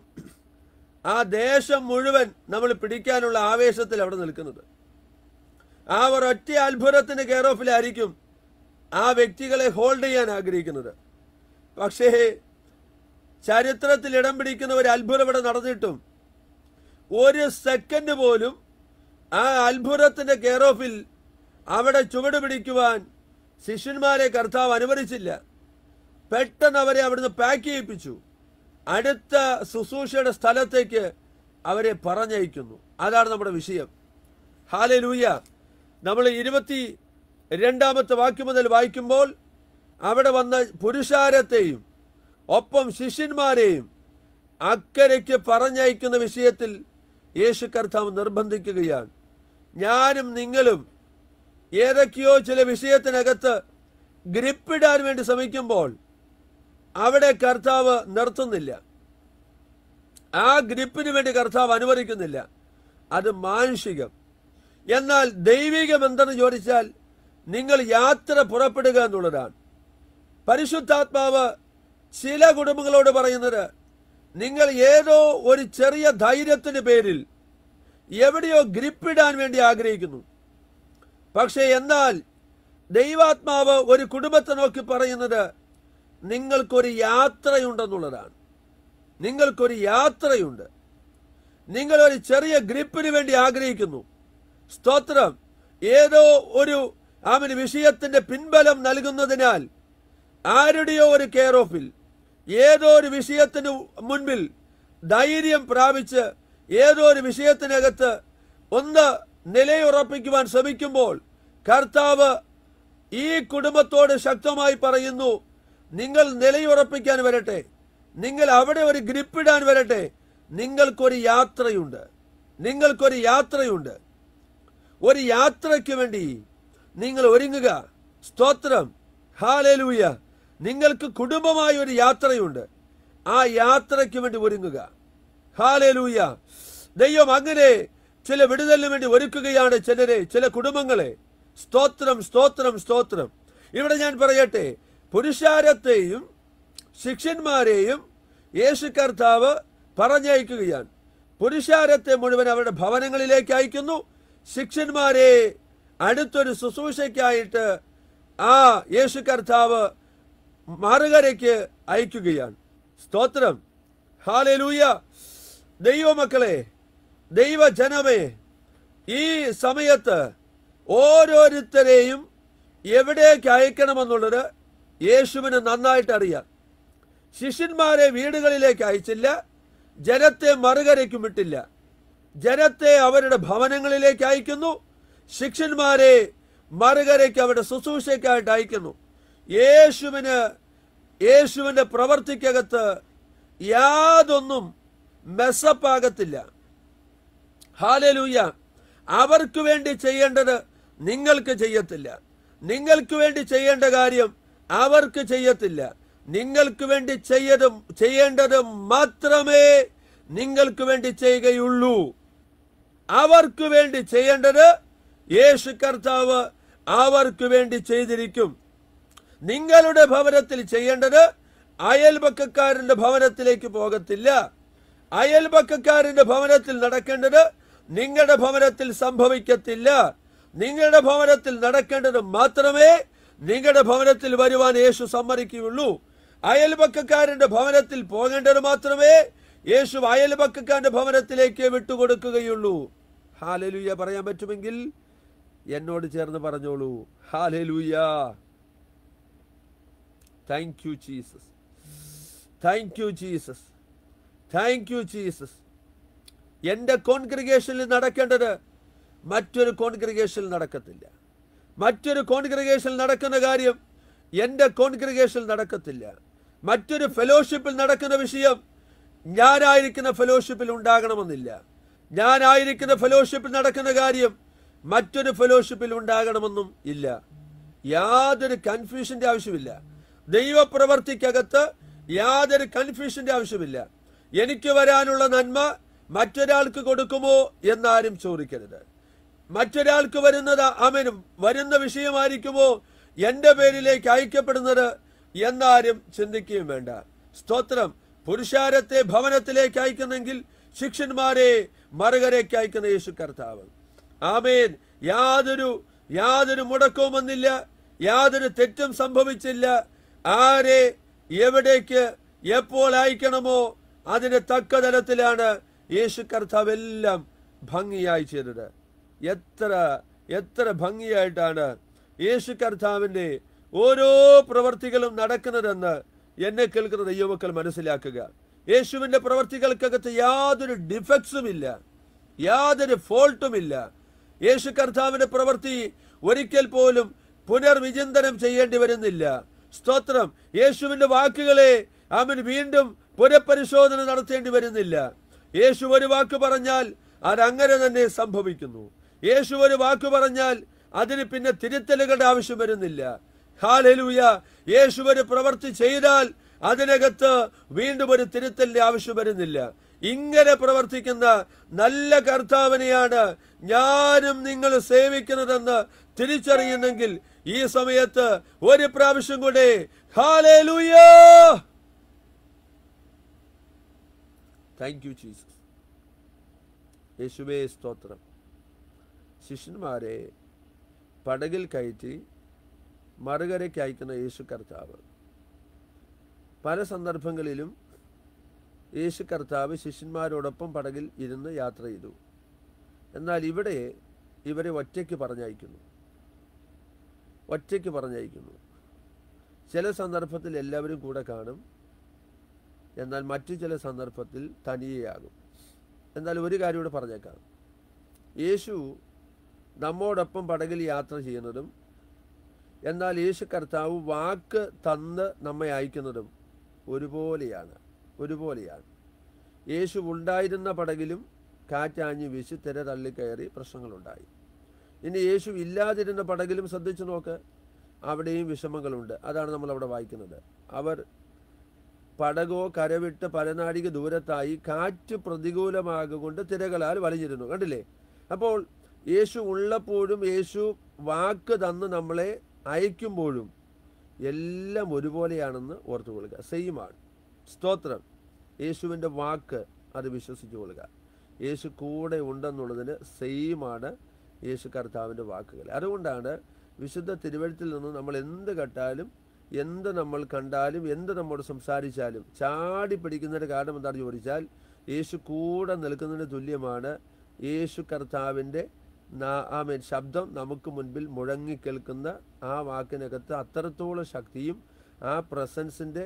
ആ ദേശം മുഴുവൻ നമ്മൾ പിടിക്കാനുള്ള ആവേശത്തിൽ അവിടെ നിൽക്കുന്നത് ആ ഒരൊറ്റ അത്ഭുതത്തിന്റെ കെയർ ഓഫിലായിരിക്കും ആ വ്യക്തികളെ ഹോൾഡ് ചെയ്യാൻ ആഗ്രഹിക്കുന്നത് പക്ഷേ ചരിത്രത്തിൽ ഇടം പിടിക്കുന്ന ഒരു അത്ഭുതം ഇവിടെ നടന്നിട്ടും ഒരു സെക്കൻഡ് പോലും ആ അത്ഭുതത്തിന്റെ കെയർ ഓഫിൽ അവിടെ ചുവട് പിടിക്കുവാൻ ശിഷ്യന്മാരെ കർത്താവ് അനുവദിച്ചില്ല പെട്ടെന്ന് അവരെ അവിടുന്ന് പാക്ക് ചെയ്യിപ്പിച്ചു അടുത്ത ശുശ്രൂഷയുടെ സ്ഥലത്തേക്ക് അവരെ പറഞ്ഞയക്കുന്നു അതാണ് നമ്മുടെ വിഷയം ഹാല ലൂയ നമ്മൾ ഇരുപത്തി രണ്ടാമത്തെ വാക്യം മുതൽ വായിക്കുമ്പോൾ അവിടെ വന്ന പുരുഷാരത്തെയും ഒപ്പം ശിഷ്യന്മാരെയും അക്കരയ്ക്ക് പറഞ്ഞയക്കുന്ന വിഷയത്തിൽ യേശു കർത്താവ് നിർബന്ധിക്കുകയാണ് ഞാനും നിങ്ങളും ഏതൊക്കെയോ ചില വിഷയത്തിനകത്ത് ഗ്രിപ്പിടാൻ വേണ്ടി ശ്രമിക്കുമ്പോൾ അവിടെ കർത്താവ് നിർത്തുന്നില്ല ആ ഗ്രിപ്പിന് വേണ്ടി കർത്താവ് അനുവദിക്കുന്നില്ല അത് മാനുഷികം എന്നാൽ ദൈവികം എന്തെന്ന് ചോദിച്ചാൽ നിങ്ങൾ യാത്ര പുറപ്പെടുക എന്നുള്ളതാണ് പരിശുദ്ധാത്മാവ് ചില കുടുംബങ്ങളോട് പറയുന്നത് നിങ്ങൾ ഏതോ ഒരു ചെറിയ ധൈര്യത്തിന് പേരിൽ എവിടെയോ ഗ്രിപ്പിടാൻ വേണ്ടി ആഗ്രഹിക്കുന്നു പക്ഷേ എന്നാൽ ദൈവാത്മാവ് ഒരു കുടുംബത്തെ നോക്കി പറയുന്നത് നിങ്ങൾക്കൊരു യാത്രയുണ്ടെന്നുള്ളതാണ് നിങ്ങൾക്കൊരു യാത്രയുണ്ട് നിങ്ങൾ ഒരു ചെറിയ ഗ്രിപ്പിന് വേണ്ടി ആഗ്രഹിക്കുന്നു സ്തോത്രം ഏതോ ഒരു അവന് വിഷയത്തിന്റെ പിൻബലം നൽകുന്നതിനാൽ ആരുടെയോ ഒരു കെയർ ഓഫിൽ ഏതോ ഒരു വിഷയത്തിന് മുൻപിൽ ധൈര്യം പ്രാപിച്ച് ഏതോ ഒരു വിഷയത്തിനകത്ത് ഒന്ന് നിലയുറപ്പിക്കുവാൻ ശ്രമിക്കുമ്പോൾ കർത്താവ് ഈ കുടുംബത്തോട് ശക്തമായി പറയുന്നു നിങ്ങൾ നിലയുറപ്പിക്കാൻ വരട്ടെ നിങ്ങൾ അവിടെ ഒരു ഗ്രിപ്പിടാൻ വരട്ടെ നിങ്ങൾക്കൊരു യാത്രയുണ്ട് നിങ്ങൾക്കൊരു യാത്രയുണ്ട് ഒരു യാത്രയ്ക്ക് വേണ്ടി നിങ്ങൾ ഒരുങ്ങുക സ്തോത്രം ഹാലേലൂയ നിങ്ങൾക്ക് കുടുംബമായ ഒരു യാത്രയുണ്ട് ആ യാത്രയ്ക്ക് വേണ്ടി ഒരുങ്ങുക ഹാലേലൂയ ദൈവം അങ്ങനെ ചില വിടുതലിന് വേണ്ടി ഒരുക്കുകയാണ് ചിലരെ ചില കുടുംബങ്ങളെ സ്തോത്രം സ്തോത്രം സ്തോത്രം ഇവിടെ ഞാൻ പറയട്ടെ പുരുഷാരത്തെയും ശിക്ഷന്മാരെയും യേശു കർത്താവ് പറഞ്ഞയക്കുകയാണ് പുരുഷാരത്തെ മുഴുവൻ അവരുടെ ഭവനങ്ങളിലേക്ക് അയക്കുന്നു ശിക്ഷന്മാരെ അടുത്തൊരു ശുശ്രൂഷയ്ക്കായിട്ട് ആ യേശു കർത്താവ് മറുകരയ്ക്ക് അയക്കുകയാണ് സ്തോത്രം ഹാലലൂയ ദൈവമക്കളെ ദൈവജനമേ ഈ സമയത്ത് ഓരോരുത്തരെയും എവിടേക്ക് അയക്കണമെന്നുള്ളത് യേശുവിന് നന്നായിട്ട് അറിയാം ശിഷ്യന്മാരെ വീടുകളിലേക്ക് അയച്ചില്ല ജനത്തെ മറുകരയ്ക്കും വിട്ടില്ല ജനത്തെ അവരുടെ ഭവനങ്ങളിലേക്ക് അയക്കുന്നു ശിഷ്യന്മാരെ മറുകരയ്ക്ക് അവരുടെ ശുശ്രൂഷയ്ക്കായിട്ട് അയക്കുന്നു യേശുവിന് യേശുവിന്റെ പ്രവർത്തിക്കകത്ത് യാതൊന്നും മെസ്സപ്പാകത്തില്ല ഹാലലൂയ അവർക്ക് വേണ്ടി ചെയ്യേണ്ടത് നിങ്ങൾക്ക് ചെയ്യത്തില്ല നിങ്ങൾക്ക് വേണ്ടി ചെയ്യേണ്ട കാര്യം അവർക്ക് ചെയ്യത്തില്ല നിങ്ങൾക്ക് വേണ്ടി ചെയ്യതും ചെയ്യേണ്ടത് മാത്രമേ നിങ്ങൾക്ക് വേണ്ടി ചെയ്യുകയുള്ളൂ അവർക്ക് വേണ്ടി ചെയ്യേണ്ടത് യേശു കർത്താവ് അവർക്ക് വേണ്ടി ചെയ്തിരിക്കും നിങ്ങളുടെ ഭവനത്തിൽ ചെയ്യേണ്ടത് അയൽപക്കക്കാരന്റെ ഭവനത്തിലേക്ക് പോകത്തില്ല അയൽപക്കക്കാരന്റെ ഭവനത്തിൽ നടക്കേണ്ടത് നിങ്ങളുടെ ഭവനത്തിൽ സംഭവിക്കത്തില്ല നിങ്ങളുടെ ഭവനത്തിൽ നടക്കേണ്ടത് മാത്രമേ നിങ്ങളുടെ ഭവനത്തിൽ വരുവാൻ യേശു സമ്മതിക്കുകയുള്ളൂ അയൽപക്കക്കാരന്റെ ഭവനത്തിൽ പോകേണ്ടത് മാത്രമേ യേശു അയൽപക്കക്കാരന്റെ ഭവനത്തിലേക്ക് വിട്ടുകൊടുക്കുകയുള്ളൂ ഹാലലൂയ പറയാൻ പറ്റുമെങ്കിൽ എന്നോട് ചേർന്ന് പറഞ്ഞോളൂ ഹാലലൂയ thank you Jesus thank you Jesus thank you Jesus എൻ്റെ കോൺഗ്രിഗേഷനിൽ നടക്കേണ്ടത് മറ്റൊരു കോൺഗ്രിഗേഷനിൽ നടക്കത്തില്ല മറ്റൊരു കോൺഗ്രിഗേഷനിൽ നടക്കുന്ന കാര്യം എൻ്റെ കോൺഗ്രിഗേഷനിൽ നടക്കത്തില്ല മറ്റൊരു ഫെലോഷിപ്പിൽ നടക്കുന്ന വിഷയം ഞാനായിരിക്കുന്ന ഫെലോഷിപ്പിൽ ഉണ്ടാകണമെന്നില്ല ഞാനായിരിക്കുന്ന ഫെലോഷിപ്പിൽ നടക്കുന്ന കാര്യം മറ്റൊരു ഫെലോഷിപ്പിൽ ഉണ്ടാകണമെന്നും ഇല്ല യാതൊരു കൺഫ്യൂഷൻ്റെ ആവശ്യമില്ല ദൈവപ്രവർത്തിക്കകത്ത് യാതൊരു കൺഫ്യൂഷന്റെ ആവശ്യമില്ല എനിക്ക് വരാനുള്ള നന്മ മറ്റൊരാൾക്ക് കൊടുക്കുമോ എന്നാരും ചോദിക്കരുത് മറ്റൊരാൾക്ക് വരുന്നത് അവനും വരുന്ന വിഷയമായിരിക്കുമോ എന്റെ പേരിലേക്ക് അയക്കപ്പെടുന്നത് എന്നാരും ചിന്തിക്കുകയും വേണ്ട സ്തോത്രം പുരുഷാരത്തെ ഭവനത്തിലേക്ക് അയക്കുന്നെങ്കിൽ ശിക്ഷന്മാരെ മറുകരയ്ക്ക് അയക്കുന്ന യേശു കർത്താവ് ആമേൻ യാതൊരു യാതൊരു മുടക്കവും വന്നില്ല യാതൊരു തെറ്റും സംഭവിച്ചില്ല ആരെ എവിടേക്ക് എപ്പോൾ അയക്കണമോ അതിന് തക്ക തലത്തിലാണ് യേശു കർത്താവ് എല്ലാം ഭംഗിയായി ചെയ്തത് എത്ര എത്ര ഭംഗിയായിട്ടാണ് യേശു കർത്താവിൻ്റെ ഓരോ പ്രവർത്തികളും നടക്കുന്നതെന്ന് എന്നെ കേൾക്കുന്ന ദൈവമക്കൾ മനസ്സിലാക്കുക യേശുവിൻ്റെ പ്രവർത്തികൾക്കകത്ത് യാതൊരു ഇല്ല യാതൊരു ഫോൾട്ടുമില്ല യേശു കർത്താവിൻ്റെ പ്രവൃത്തി ഒരിക്കൽ പോലും പുനർവിചിന്തനം ചെയ്യേണ്ടി വരുന്നില്ല സ്തോത്രം യേശുവിൻ്റെ വാക്കുകളെ അവൻ വീണ്ടും പുനഃപരിശോധന നടത്തേണ്ടി വരുന്നില്ല യേശു ഒരു വാക്ക് പറഞ്ഞാൽ അതങ്ങനെ തന്നെ സംഭവിക്കുന്നു യേശു ഒരു വാക്ക് പറഞ്ഞാൽ അതിന് പിന്നെ തിരുത്തലുകളുടെ ആവശ്യം വരുന്നില്ല ഹാലലൂയ യേശു ഒരു പ്രവൃത്തി ചെയ്താൽ അതിനകത്ത് വീണ്ടും ഒരു തിരുത്തലിന്റെ ആവശ്യം വരുന്നില്ല ഇങ്ങനെ പ്രവർത്തിക്കുന്ന നല്ല കർത്താവിനെയാണ് ഞാനും നിങ്ങൾ സേവിക്കുന്നതെന്ന് തിരിച്ചറിയുന്നെങ്കിൽ ഈ സമയത്ത് ഒരു പ്രാവശ്യം കൂടെ താങ്ക് യു ജീസസ് യേശുവേ സ്തോത്രം ശിഷ്യന്മാരെ പടകിൽ കയറ്റി മറുകരയ്ക്ക് അയക്കുന്ന യേശു കർത്താവ് പല സന്ദർഭങ്ങളിലും യേശു കർത്താവ് ശിഷ്യന്മാരോടൊപ്പം പടകിൽ ഇരുന്ന് യാത്ര ചെയ്തു എന്നാൽ ഇവിടെ ഇവരെ ഒറ്റയ്ക്ക് പറഞ്ഞയക്കുന്നു ഒറ്റയ്ക്ക് പറഞ്ഞയക്കുന്നു ചില സന്ദർഭത്തിൽ എല്ലാവരും കൂടെ കാണും എന്നാൽ മറ്റു ചില സന്ദർഭത്തിൽ തനിയെയാകും എന്നാൽ ഒരു കാര്യം കൂടെ പറഞ്ഞേക്കാം യേശു നമ്മോടൊപ്പം പടകിൽ യാത്ര ചെയ്യുന്നതും എന്നാൽ യേശു കർത്താവ് വാക്ക് തന്ന് നമ്മെ അയക്കുന്നതും ഒരുപോലെയാണ് ഒരുപോലെയാണ് യേശു ഉണ്ടായിരുന്ന പടകിലും കാറ്റാഞ്ഞ് വീശി തിര തള്ളിക്കയറി പ്രശ്നങ്ങളുണ്ടായി ഇനി യേശു ഇല്ലാതിരുന്ന പടകിലും ശ്രദ്ധിച്ചു നോക്ക് അവിടെയും വിഷമങ്ങളുണ്ട് അതാണ് നമ്മൾ അവിടെ വായിക്കുന്നത് അവർ പടകോ കരവിട്ട് പരനാഴിക ദൂരത്തായി കാറ്റ് പ്രതികൂലമാകൊണ്ട് തിരകളാൽ വലിഞ്ഞിരുന്നു കണ്ടില്ലേ അപ്പോൾ യേശു ഉള്ളപ്പോഴും യേശു വാക്ക് തന്ന് നമ്മളെ അയക്കുമ്പോഴും എല്ലാം ഒരുപോലെയാണെന്ന് ഓർത്തു കൊള്ളുക സെയിമാണ് സ്തോത്രം യേശുവിൻ്റെ വാക്ക് അത് വിശ്വസിച്ചു കൊള്ളുക യേശു കൂടെ ഉണ്ടെന്നുള്ളതിന് സെയിമാണ് യേശു കർത്താവിൻ്റെ വാക്കുകൾ അതുകൊണ്ടാണ് വിശുദ്ധ തിരുവഴുത്തിൽ നിന്ന് നമ്മൾ എന്ത് കണ്ടാലും എന്ത് നമ്മൾ കണ്ടാലും എന്ത് നമ്മോട് സംസാരിച്ചാലും ചാടി പിടിക്കുന്നതിൻ്റെ കാരണം എന്താണെന്ന് ചോദിച്ചാൽ യേശു കൂടെ നിൽക്കുന്നതിന് തുല്യമാണ് യേശു കർത്താവിൻ്റെ മീൻ ശബ്ദം നമുക്ക് മുൻപിൽ മുഴങ്ങിക്കേൽക്കുന്ന കേൾക്കുന്ന ആ വാക്കിനകത്ത് അത്രത്തോളം ശക്തിയും ആ പ്രസൻസിൻ്റെ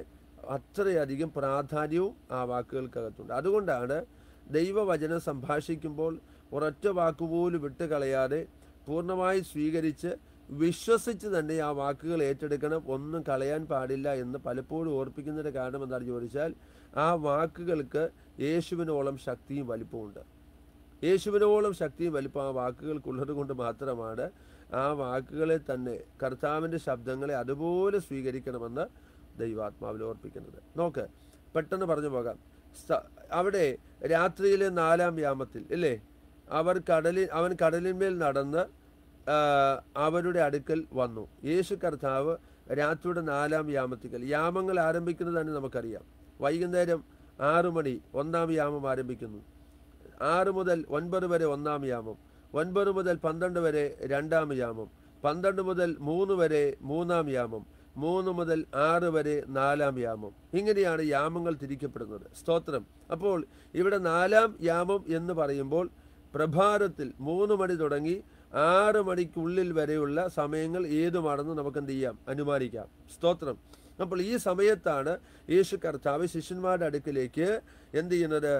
അത്രയധികം പ്രാധാന്യവും ആ വാക്കുകൾക്കകത്തുണ്ട് അതുകൊണ്ടാണ് ദൈവവചനം സംഭാഷിക്കുമ്പോൾ ഒരൊറ്റ വാക്കുപോലും കളയാതെ പൂർണ്ണമായി സ്വീകരിച്ച് വിശ്വസിച്ച് തന്നെ ആ വാക്കുകൾ ഏറ്റെടുക്കണം ഒന്നും കളയാൻ പാടില്ല എന്ന് പലപ്പോഴും ഓർപ്പിക്കുന്നതിൻ്റെ കാരണം എന്താണെന്ന് ചോദിച്ചാൽ ആ വാക്കുകൾക്ക് യേശുവിനോളം ശക്തിയും വലിപ്പമുണ്ട് യേശുവിനോളം ശക്തിയും വലിപ്പം ആ വാക്കുകൾക്കുള്ളത് കൊണ്ട് മാത്രമാണ് ആ വാക്കുകളെ തന്നെ കർത്താവിൻ്റെ ശബ്ദങ്ങളെ അതുപോലെ സ്വീകരിക്കണമെന്ന് ദൈവാത്മാവിൽ ഓർപ്പിക്കുന്നത് നോക്ക് പെട്ടെന്ന് പറഞ്ഞു പോകാം അവിടെ രാത്രിയിലെ നാലാം യാമത്തിൽ അല്ലേ അവർ കടലിൽ അവൻ കടലിന്മേൽ നടന്ന് അവരുടെ അടുക്കൽ വന്നു യേശു കർത്താവ് രാത്രിയുടെ നാലാം യാമത്തിക്കൽ യാമങ്ങൾ ആരംഭിക്കുന്നത് തന്നെ നമുക്കറിയാം വൈകുന്നേരം ആറു മണി ഒന്നാം യാമം ആരംഭിക്കുന്നു ആറ് മുതൽ ഒൻപത് വരെ ഒന്നാം യാമം ഒൻപത് മുതൽ പന്ത്രണ്ട് വരെ രണ്ടാം യാമം പന്ത്രണ്ട് മുതൽ മൂന്ന് വരെ മൂന്നാം യാമം മൂന്ന് മുതൽ ആറ് വരെ നാലാം യാമം ഇങ്ങനെയാണ് യാമങ്ങൾ തിരിക്കപ്പെടുന്നത് സ്തോത്രം അപ്പോൾ ഇവിടെ നാലാം യാമം എന്ന് പറയുമ്പോൾ പ്രഭാതത്തിൽ മൂന്ന് മണി തുടങ്ങി ആറ് മണിക്കുള്ളിൽ വരെയുള്ള സമയങ്ങൾ ഏതുമാണെന്ന് നമുക്ക് എന്ത് ചെയ്യാം അനുമാനിക്കാം സ്തോത്രം അപ്പോൾ ഈ സമയത്താണ് യേശു കർത്താവ് ശിഷ്യന്മാരുടെ അടുക്കിലേക്ക് എന്ത് ചെയ്യുന്നത്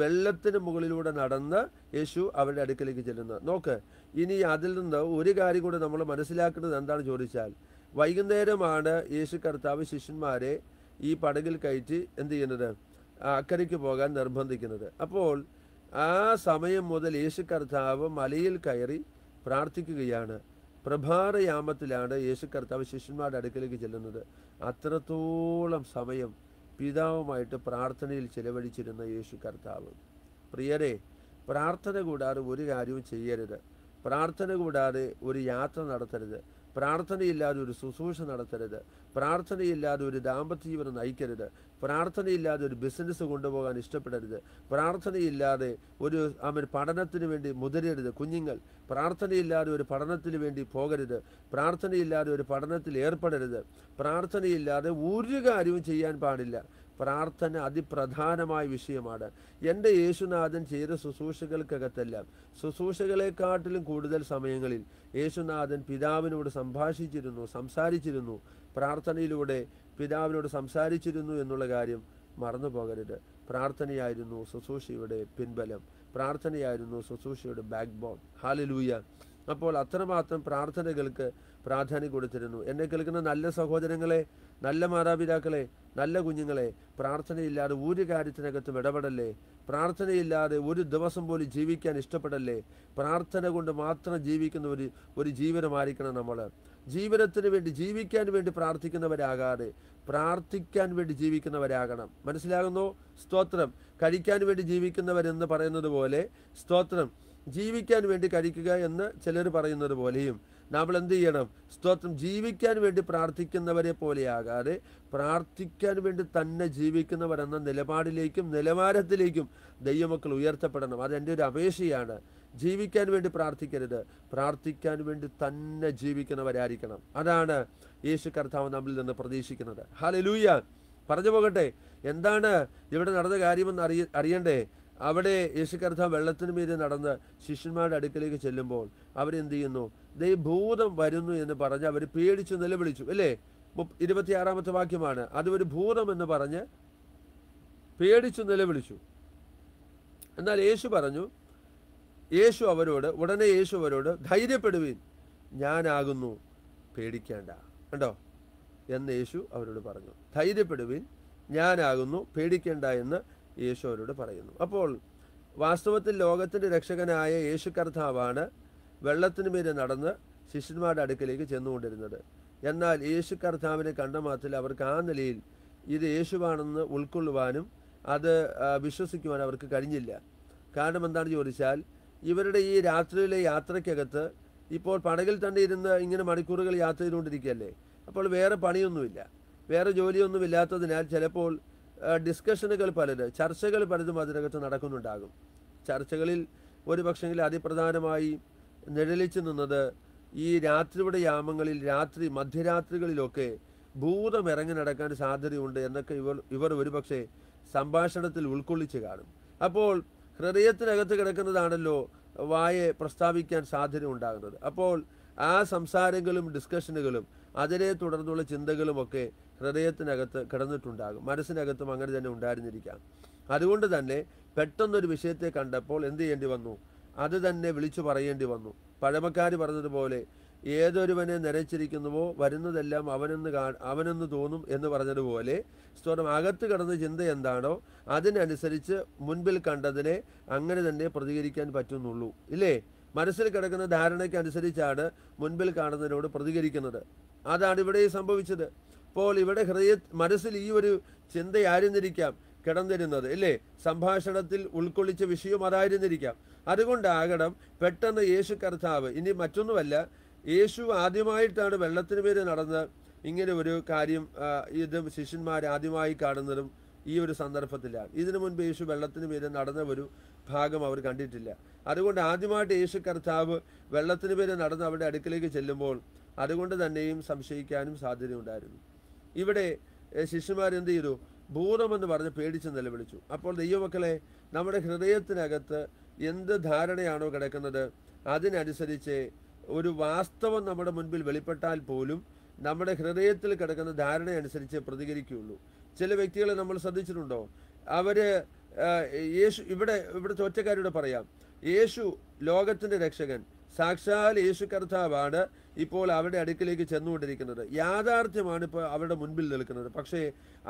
വെള്ളത്തിന് മുകളിലൂടെ നടന്ന് യേശു അവരുടെ അടുക്കിലേക്ക് ചെല്ലുന്നത് നോക്ക് ഇനി അതിൽ നിന്ന് ഒരു കാര്യം കൂടെ നമ്മൾ മനസ്സിലാക്കുന്നത് എന്താണ് ചോദിച്ചാൽ വൈകുന്നേരമാണ് യേശു കർത്താവ് ശിഷ്യന്മാരെ ഈ പടകിൽ കയറ്റി എന്ത് ചെയ്യുന്നത് അക്കരയ്ക്ക് പോകാൻ നിർബന്ധിക്കുന്നത് അപ്പോൾ ആ സമയം മുതൽ യേശു കർത്താവ് മലയിൽ കയറി പ്രാർത്ഥിക്കുകയാണ് പ്രഭാതയാമത്തിലാണ് യേശു കർത്താവ് ശിഷ്യന്മാരുടെ അടുക്കലേക്ക് ചെല്ലുന്നത് അത്രത്തോളം സമയം പിതാവുമായിട്ട് പ്രാർത്ഥനയിൽ ചിലവഴിച്ചിരുന്ന യേശു കർത്താവ് പ്രിയരെ പ്രാർത്ഥന കൂടാതെ ഒരു കാര്യവും ചെയ്യരുത് പ്രാർത്ഥന കൂടാതെ ഒരു യാത്ര നടത്തരുത് പ്രാർത്ഥനയില്ലാതെ ഒരു ശുശ്രൂഷ നടത്തരുത് പ്രാർത്ഥനയില്ലാതെ ഒരു ദാമ്പത്യ ജീവനം നയിക്കരുത് പ്രാർത്ഥനയില്ലാതെ ഒരു ബിസിനസ് കൊണ്ടുപോകാൻ ഇഷ്ടപ്പെടരുത് പ്രാർത്ഥനയില്ലാതെ ഒരു അവൻ പഠനത്തിന് വേണ്ടി മുതിരരുത് കുഞ്ഞുങ്ങൾ പ്രാർത്ഥനയില്ലാതെ ഒരു പഠനത്തിന് വേണ്ടി പോകരുത് പ്രാർത്ഥനയില്ലാതെ ഒരു പഠനത്തിൽ ഏർപ്പെടരുത് പ്രാർത്ഥനയില്ലാതെ ഒരു കാര്യവും ചെയ്യാൻ പാടില്ല പ്രാർത്ഥന അതിപ്രധാനമായ വിഷയമാണ് എൻ്റെ യേശുനാഥൻ ചെയ്ത ശുശ്രൂഷകൾക്കകത്തല്ല ശുശ്രൂഷകളെക്കാട്ടിലും കൂടുതൽ സമയങ്ങളിൽ യേശുനാഥൻ പിതാവിനോട് സംഭാഷിച്ചിരുന്നു സംസാരിച്ചിരുന്നു പ്രാർത്ഥനയിലൂടെ പിതാവിനോട് സംസാരിച്ചിരുന്നു എന്നുള്ള കാര്യം മറന്നു പോകരുത് പ്രാർത്ഥനയായിരുന്നു ശുശ്രൂഷയുടെ പിൻബലം പ്രാർത്ഥനയായിരുന്നു ശുശ്രൂഷയുടെ ബാക്ക് ബോൺ ഹാലലൂയ അപ്പോൾ അത്രമാത്രം പ്രാർത്ഥനകൾക്ക് പ്രാധാന്യം കൊടുത്തിരുന്നു എന്നെ കേൾക്കുന്ന നല്ല സഹോദരങ്ങളെ നല്ല മാതാപിതാക്കളെ നല്ല കുഞ്ഞുങ്ങളെ പ്രാർത്ഥനയില്ലാതെ ഒരു കാര്യത്തിനകത്തും ഇടപെടല്ലേ പ്രാർത്ഥനയില്ലാതെ ഒരു ദിവസം പോലും ജീവിക്കാൻ ഇഷ്ടപ്പെടല്ലേ പ്രാർത്ഥന കൊണ്ട് മാത്രം ജീവിക്കുന്ന ഒരു ഒരു ജീവനമായിരിക്കണം നമ്മൾ ജീവിതത്തിന് വേണ്ടി ജീവിക്കാൻ വേണ്ടി പ്രാർത്ഥിക്കുന്നവരാകാതെ പ്രാർത്ഥിക്കാൻ വേണ്ടി ജീവിക്കുന്നവരാകണം മനസ്സിലാകുന്നു സ്തോത്രം കഴിക്കാൻ വേണ്ടി ജീവിക്കുന്നവരെന്ന് പറയുന്നത് പോലെ സ്തോത്രം ജീവിക്കാൻ വേണ്ടി കഴിക്കുക എന്ന് ചിലർ പറയുന്നത് പോലെയും നമ്മൾ എന്ത് ചെയ്യണം സ്തോത്രം ജീവിക്കാൻ വേണ്ടി പ്രാർത്ഥിക്കുന്നവരെ പോലെയാകാതെ പ്രാർത്ഥിക്കാൻ വേണ്ടി തന്നെ ജീവിക്കുന്നവരെന്ന നിലപാടിലേക്കും നിലവാരത്തിലേക്കും ദൈവമക്കൾ ഉയർത്തപ്പെടണം അതെൻ്റെ ഒരു അപേക്ഷയാണ് ജീവിക്കാൻ വേണ്ടി പ്രാർത്ഥിക്കരുത് പ്രാർത്ഥിക്കാൻ വേണ്ടി തന്നെ ജീവിക്കുന്നവരായിരിക്കണം അതാണ് യേശു കർത്താവ് നമ്മിൽ നിന്ന് പ്രതീക്ഷിക്കുന്നത് ഹാലലൂയ പറഞ്ഞു പോകട്ടെ എന്താണ് ഇവിടെ നടന്ന കാര്യമെന്ന് അറിയ അറിയണ്ടേ അവിടെ കർത്ത വെള്ളത്തിന് മീതെ നടന്ന് ശിഷ്യന്മാരുടെ അടുക്കലേക്ക് ചെല്ലുമ്പോൾ അവരെന്ത് ചെയ്യുന്നു ഭൂതം വരുന്നു എന്ന് പറഞ്ഞ് അവർ പേടിച്ച് നിലവിളിച്ചു അല്ലേ ഇരുപത്തിയാറാമത്തെ വാക്യമാണ് അത് ഒരു ഭൂതം എന്ന് പറഞ്ഞ് പേടിച്ചു നിലവിളിച്ചു എന്നാൽ യേശു പറഞ്ഞു യേശു അവരോട് ഉടനെ യേശു അവരോട് ധൈര്യപ്പെടുവീൻ ഞാനാകുന്നു പേടിക്കേണ്ട കണ്ടോ എന്ന് യേശു അവരോട് പറഞ്ഞു ധൈര്യപ്പെടുവീൻ ഞാനാകുന്നു പേടിക്കേണ്ട എന്ന് ഈശോയോട് പറയുന്നു അപ്പോൾ വാസ്തവത്തിൽ ലോകത്തിൻ്റെ രക്ഷകനായ യേശു കർത്താവാണ് വെള്ളത്തിന് മീതെ നടന്ന് ശിഷ്യന്മാരുടെ അടുക്കിലേക്ക് ചെന്നുകൊണ്ടിരുന്നത് എന്നാൽ യേശു കർത്താവിനെ കണ്ട മാത്രത്തിൽ അവർക്ക് ആ നിലയിൽ ഇത് യേശുവാണെന്ന് ഉൾക്കൊള്ളുവാനും അത് വിശ്വസിക്കുവാനും അവർക്ക് കഴിഞ്ഞില്ല കാരണം എന്താണെന്ന് ചോദിച്ചാൽ ഇവരുടെ ഈ രാത്രിയിലെ യാത്രയ്ക്കകത്ത് ഇപ്പോൾ പടകിൽ തന്നെ ഇരുന്ന് ഇങ്ങനെ മണിക്കൂറുകൾ യാത്ര ചെയ്തുകൊണ്ടിരിക്കുകയല്ലേ അപ്പോൾ വേറെ പണിയൊന്നുമില്ല വേറെ ജോലിയൊന്നുമില്ലാത്തതിനാൽ ചിലപ്പോൾ ഡിസ്കഷനുകൾ പലത് ചർച്ചകൾ പലതും അതിനകത്ത് നടക്കുന്നുണ്ടാകും ചർച്ചകളിൽ ഒരു പക്ഷെങ്കിൽ അതിപ്രധാനമായി നിഴലിച്ചു നിന്നത് ഈ രാത്രിയുടെ യാമങ്ങളിൽ രാത്രി മധ്യരാത്രികളിലൊക്കെ ഭൂതം ഇറങ്ങി നടക്കാൻ സാധ്യതയുണ്ട് എന്നൊക്കെ ഇവർ ഇവർ ഒരുപക്ഷെ സംഭാഷണത്തിൽ ഉൾക്കൊള്ളിച്ച് കാണും അപ്പോൾ ഹൃദയത്തിനകത്ത് കിടക്കുന്നതാണല്ലോ വായെ പ്രസ്താവിക്കാൻ സാധ്യത ഉണ്ടാകുന്നത് അപ്പോൾ ആ സംസാരങ്ങളും ഡിസ്കഷനുകളും അതിനെ തുടർന്നുള്ള ചിന്തകളുമൊക്കെ ഹൃദയത്തിനകത്ത് കിടന്നിട്ടുണ്ടാകും മനസ്സിനകത്തും അങ്ങനെ തന്നെ ഉണ്ടായിരുന്നിരിക്കാം അതുകൊണ്ട് തന്നെ പെട്ടെന്നൊരു വിഷയത്തെ കണ്ടപ്പോൾ എന്ത് ചെയ്യേണ്ടി വന്നു അത് തന്നെ വിളിച്ചു പറയേണ്ടി വന്നു പഴമക്കാർ പറഞ്ഞതുപോലെ ഏതൊരുവനെ നിരച്ചിരിക്കുന്നുവോ വരുന്നതെല്ലാം അവനെന്ന് കാ അവനെന്ന് തോന്നും എന്ന് പറഞ്ഞതുപോലെ സ്തോത്രം അകത്ത് കിടന്ന ചിന്ത എന്താണോ അതിനനുസരിച്ച് മുൻപിൽ കണ്ടതിനെ അങ്ങനെ തന്നെ പ്രതികരിക്കാൻ പറ്റുന്നുള്ളൂ ഇല്ലേ മനസ്സിൽ കിടക്കുന്ന ധാരണയ്ക്ക് അനുസരിച്ചാണ് മുൻപിൽ കാണുന്നതിനോട് പ്രതികരിക്കുന്നത് അതാണ് ഇവിടെ സംഭവിച്ചത് അപ്പോൾ ഇവിടെ ഹൃദയ മനസ്സിൽ ഈ ഒരു ചിന്തയായിരുന്നിരിക്കാം കിടന്നിരുന്നത് അല്ലേ സംഭാഷണത്തിൽ ഉൾക്കൊള്ളിച്ച വിഷയം അതായിരുന്നിരിക്കാം അതുകൊണ്ടാകണം പെട്ടെന്ന് യേശു കർത്താവ് ഇനി മറ്റൊന്നുമല്ല യേശു ആദ്യമായിട്ടാണ് വെള്ളത്തിന് പേര് നടന്ന് ഇങ്ങനെ ഒരു കാര്യം ഇത് ശിഷ്യന്മാർ ആദ്യമായി കാണുന്നതും ഈ ഒരു സന്ദർഭത്തിലാണ് ഇതിനു മുൻപ് യേശു വെള്ളത്തിന് പേര് നടന്ന ഒരു ഭാഗം അവർ കണ്ടിട്ടില്ല അതുകൊണ്ട് ആദ്യമായിട്ട് യേശു കർത്താവ് വെള്ളത്തിന് പേര് നടന്ന് അവരുടെ അടുക്കിലേക്ക് ചെല്ലുമ്പോൾ അതുകൊണ്ട് തന്നെയും സംശയിക്കാനും സാധ്യതയുണ്ടായിരുന്നു ഇവിടെ എന്ത് ചെയ്തു ഭൂതമെന്ന് പറഞ്ഞ് പേടിച്ച് നിലവിളിച്ചു അപ്പോൾ ദൈവമക്കളെ നമ്മുടെ ഹൃദയത്തിനകത്ത് എന്ത് ധാരണയാണോ കിടക്കുന്നത് അതിനനുസരിച്ച് ഒരു വാസ്തവം നമ്മുടെ മുൻപിൽ വെളിപ്പെട്ടാൽ പോലും നമ്മുടെ ഹൃദയത്തിൽ കിടക്കുന്ന ധാരണയനുസരിച്ച് പ്രതികരിക്കുകയുള്ളൂ ചില വ്യക്തികളെ നമ്മൾ ശ്രദ്ധിച്ചിട്ടുണ്ടോ അവര് യേശു ഇവിടെ ഇവിടുത്തെ ഒറ്റക്കാരിയുടെ പറയാം യേശു ലോകത്തിൻ്റെ രക്ഷകൻ സാക്ഷാൽ യേശു കർത്താവാണ് ഇപ്പോൾ അവരുടെ അടുക്കിലേക്ക് ചെന്നുകൊണ്ടിരിക്കുന്നത് യാഥാർത്ഥ്യമാണ് ഇപ്പോൾ അവരുടെ മുൻപിൽ നിൽക്കുന്നത് പക്ഷേ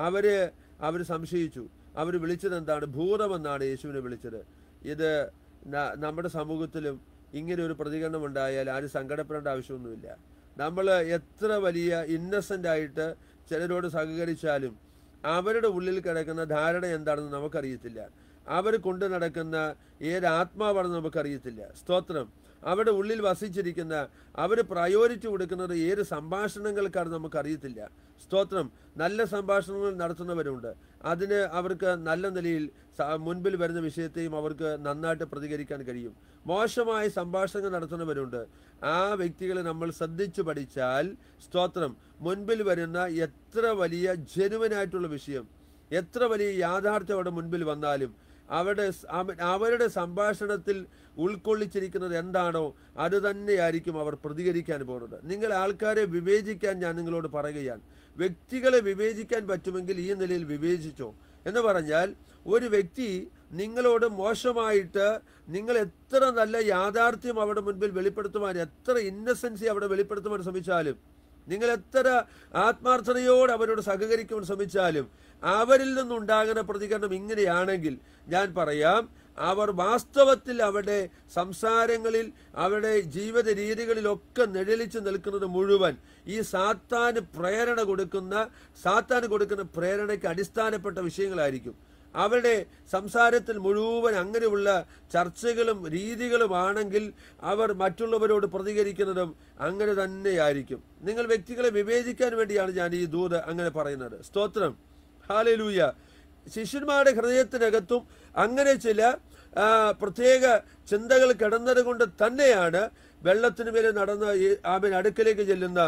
അവർ അവർ സംശയിച്ചു അവർ വിളിച്ചത് എന്താണ് ഭൂതമെന്നാണ് യേശുവിനെ വിളിച്ചത് ഇത് നമ്മുടെ സമൂഹത്തിലും ഇങ്ങനെ ഒരു പ്രതികരണം ഉണ്ടായാൽ ആരും സങ്കടപ്പെടേണ്ട ആവശ്യമൊന്നുമില്ല നമ്മൾ എത്ര വലിയ ഇന്നസെൻ്റ് ആയിട്ട് ചിലരോട് സഹകരിച്ചാലും അവരുടെ ഉള്ളിൽ കിടക്കുന്ന ധാരണ എന്താണെന്ന് നമുക്കറിയത്തില്ല അവർ കൊണ്ടു നടക്കുന്ന ഏതാത്മാവാണെന്ന് നമുക്കറിയത്തില്ല സ്തോത്രം അവരുടെ ഉള്ളിൽ വസിച്ചിരിക്കുന്ന അവർ പ്രയോരിറ്റി കൊടുക്കുന്നത് ഏത് സംഭാഷണങ്ങൾക്കാണ് നമുക്കറിയത്തില്ല സ്തോത്രം നല്ല സംഭാഷണങ്ങൾ നടത്തുന്നവരുണ്ട് അതിന് അവർക്ക് നല്ല നിലയിൽ മുൻപിൽ വരുന്ന വിഷയത്തെയും അവർക്ക് നന്നായിട്ട് പ്രതികരിക്കാൻ കഴിയും മോശമായ സംഭാഷണങ്ങൾ നടത്തുന്നവരുണ്ട് ആ വ്യക്തികളെ നമ്മൾ ശ്രദ്ധിച്ചു പഠിച്ചാൽ സ്തോത്രം മുൻപിൽ വരുന്ന എത്ര വലിയ ജനുവനായിട്ടുള്ള വിഷയം എത്ര വലിയ യാഥാർത്ഥ്യം അവിടെ മുൻപിൽ വന്നാലും അവിടെ അവരുടെ സംഭാഷണത്തിൽ ഉൾക്കൊള്ളിച്ചിരിക്കുന്നത് എന്താണോ അത് തന്നെയായിരിക്കും അവർ പ്രതികരിക്കാൻ പോകുന്നത് നിങ്ങൾ ആൾക്കാരെ വിവേചിക്കാൻ ഞാൻ നിങ്ങളോട് പറയുകയാണ് വ്യക്തികളെ വിവേചിക്കാൻ പറ്റുമെങ്കിൽ ഈ നിലയിൽ വിവേചിച്ചോ എന്ന് പറഞ്ഞാൽ ഒരു വ്യക്തി നിങ്ങളോട് മോശമായിട്ട് നിങ്ങൾ എത്ര നല്ല യാഥാർത്ഥ്യം അവിടെ മുൻപിൽ വെളിപ്പെടുത്തുവാൻ എത്ര ഇന്നസെൻസി അവിടെ വെളിപ്പെടുത്തുവാൻ ശ്രമിച്ചാലും നിങ്ങൾ എത്ര ആത്മാർത്ഥതയോട് അവരോട് സഹകരിക്കുവാൻ ശ്രമിച്ചാലും അവരിൽ നിന്നുണ്ടാകുന്ന പ്രതികരണം ഇങ്ങനെയാണെങ്കിൽ ഞാൻ പറയാം അവർ വാസ്തവത്തിൽ അവരുടെ സംസാരങ്ങളിൽ അവരുടെ ജീവിത രീതികളിലൊക്കെ നിഴലിച്ചു നിൽക്കുന്നത് മുഴുവൻ ഈ സാത്താന് പ്രേരണ കൊടുക്കുന്ന സാത്താന് കൊടുക്കുന്ന പ്രേരണയ്ക്ക് അടിസ്ഥാനപ്പെട്ട വിഷയങ്ങളായിരിക്കും അവരുടെ സംസാരത്തിൽ മുഴുവൻ അങ്ങനെയുള്ള ചർച്ചകളും രീതികളുമാണെങ്കിൽ അവർ മറ്റുള്ളവരോട് പ്രതികരിക്കുന്നതും അങ്ങനെ തന്നെയായിരിക്കും നിങ്ങൾ വ്യക്തികളെ വിവേചിക്കാൻ വേണ്ടിയാണ് ഞാൻ ഈ ദൂത് അങ്ങനെ പറയുന്നത് സ്തോത്രം ഹാലലൂയ ശിഷ്യന്മാരുടെ ഹൃദയത്തിനകത്തും അങ്ങനെ ചില പ്രത്യേക ചിന്തകൾ കിടന്നത് കൊണ്ട് തന്നെയാണ് വെള്ളത്തിന് മേലെ നടന്ന ആമൻ അടുക്കലേക്ക് ചെല്ലുന്ന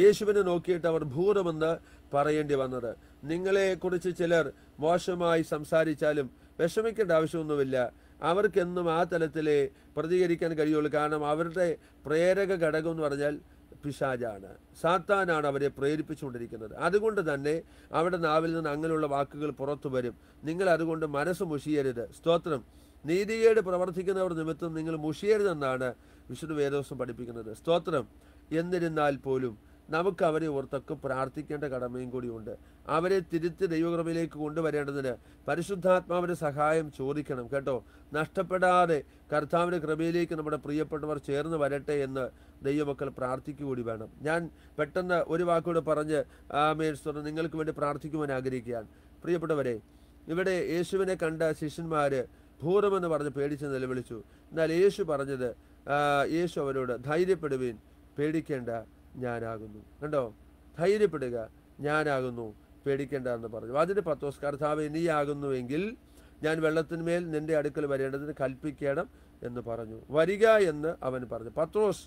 യേശുവിനെ നോക്കിയിട്ട് അവർ ഭൂതമെന്ന് പറയേണ്ടി വന്നത് നിങ്ങളെ കുറിച്ച് ചിലർ മോശമായി സംസാരിച്ചാലും വിഷമിക്കേണ്ട ആവശ്യമൊന്നുമില്ല അവർക്കെന്നും ആ തലത്തിലെ പ്രതികരിക്കാൻ കഴിയുള്ളൂ കാരണം അവരുടെ പ്രേരക ഘടകം എന്ന് പറഞ്ഞാൽ പിശാജാണ് സാത്താനാണ് അവരെ പ്രേരിപ്പിച്ചുകൊണ്ടിരിക്കുന്നത് അതുകൊണ്ട് തന്നെ അവിടെ നാവിൽ നിന്ന് അങ്ങനെയുള്ള വാക്കുകൾ പുറത്തു വരും നിങ്ങൾ അതുകൊണ്ട് മനസ്സ് മുഷിയരുത് സ്തോത്രം നീതികേട് പ്രവർത്തിക്കുന്നവർ നിമിത്തം നിങ്ങൾ മുഷിയരുതെന്നാണ് വിശുദ്ധ വേദോസം പഠിപ്പിക്കുന്നത് സ്തോത്രം എന്നിരുന്നാൽ പോലും നമുക്ക് അവരെ ഓർത്തൊക്കെ പ്രാർത്ഥിക്കേണ്ട കടമയും കൂടിയുണ്ട് അവരെ തിരുത്തി ദൈവകൃപയിലേക്ക് കൊണ്ടുവരേണ്ടതിന് പരിശുദ്ധാത്മാവിൻ്റെ സഹായം ചോദിക്കണം കേട്ടോ നഷ്ടപ്പെടാതെ കർത്താവിൻ്റെ കൃപയിലേക്ക് നമ്മുടെ പ്രിയപ്പെട്ടവർ ചേർന്ന് വരട്ടെ എന്ന് ദൈവമക്കൾ പ്രാർത്ഥിക്കുകൂടി വേണം ഞാൻ പെട്ടെന്ന് ഒരു വാക്കുകൂടെ പറഞ്ഞ് മേൽസ്വർ നിങ്ങൾക്ക് വേണ്ടി പ്രാർത്ഥിക്കുവാൻ ആഗ്രഹിക്കുകയാണ് പ്രിയപ്പെട്ടവരെ ഇവിടെ യേശുവിനെ കണ്ട ശിഷ്യന്മാർ ഭൂരമെന്ന് പറഞ്ഞ് പേടിച്ച് നിലവിളിച്ചു എന്നാൽ യേശു പറഞ്ഞത് യേശു അവരോട് ധൈര്യപ്പെടുവീൻ പേടിക്കേണ്ട ഞാനാകുന്നു കണ്ടോ ധൈര്യപ്പെടുക ഞാനാകുന്നു പേടിക്കേണ്ട എന്ന് പറഞ്ഞു അതിന് പത്തോസ് കർത്താവ് ഇനിയാകുന്നുവെങ്കിൽ ഞാൻ വെള്ളത്തിന്മേൽ നിന്റെ അടുക്കൽ വരേണ്ടതിന് കൽപ്പിക്കണം എന്ന് പറഞ്ഞു വരിക എന്ന് അവൻ പറഞ്ഞു പത്രോസ്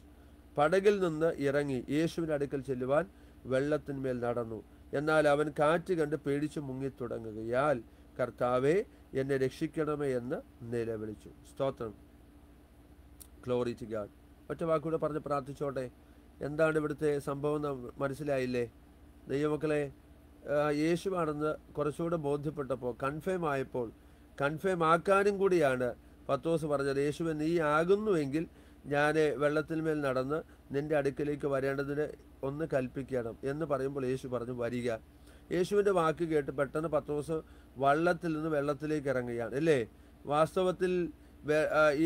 പടകിൽ നിന്ന് ഇറങ്ങി യേശുവിൻ്റെ അടുക്കൽ ചെല്ലുവാൻ വെള്ളത്തിന്മേൽ നടന്നു എന്നാൽ അവൻ കാറ്റ് കണ്ട് പേടിച്ചു മുങ്ങി തുടങ്ങുകയാൽ കർത്താവെ എന്നെ രക്ഷിക്കണമേ എന്ന് നിലവിളിച്ചു സ്തോത്രം ഗ്ലോറി ടു ഗാഡ് ഒറ്റ വാക്കൂടെ പറഞ്ഞ് പ്രാർത്ഥിച്ചോട്ടെ എന്താണ് ഇവിടുത്തെ സംഭവം മനസ്സിലായില്ലേ ദൈവമക്കളെ യേശുവാണെന്ന് കുറച്ചുകൂടെ ബോധ്യപ്പെട്ടപ്പോൾ കൺഫേം ആയപ്പോൾ കൺഫേം ആക്കാനും കൂടിയാണ് പത്തോസ് പറഞ്ഞത് യേശുവൻ നീ ആകുന്നുവെങ്കിൽ ഞാൻ വെള്ളത്തിന്മേൽ നടന്ന് നിന്റെ അടുക്കലേക്ക് വരേണ്ടതിന് ഒന്ന് കൽപ്പിക്കണം എന്ന് പറയുമ്പോൾ യേശു പറഞ്ഞു വരിക യേശുവിൻ്റെ വാക്ക് കേട്ട് പെട്ടെന്ന് പത്തോസ് വള്ളത്തിൽ നിന്ന് വെള്ളത്തിലേക്ക് ഇറങ്ങുകയാണ് അല്ലേ വാസ്തവത്തിൽ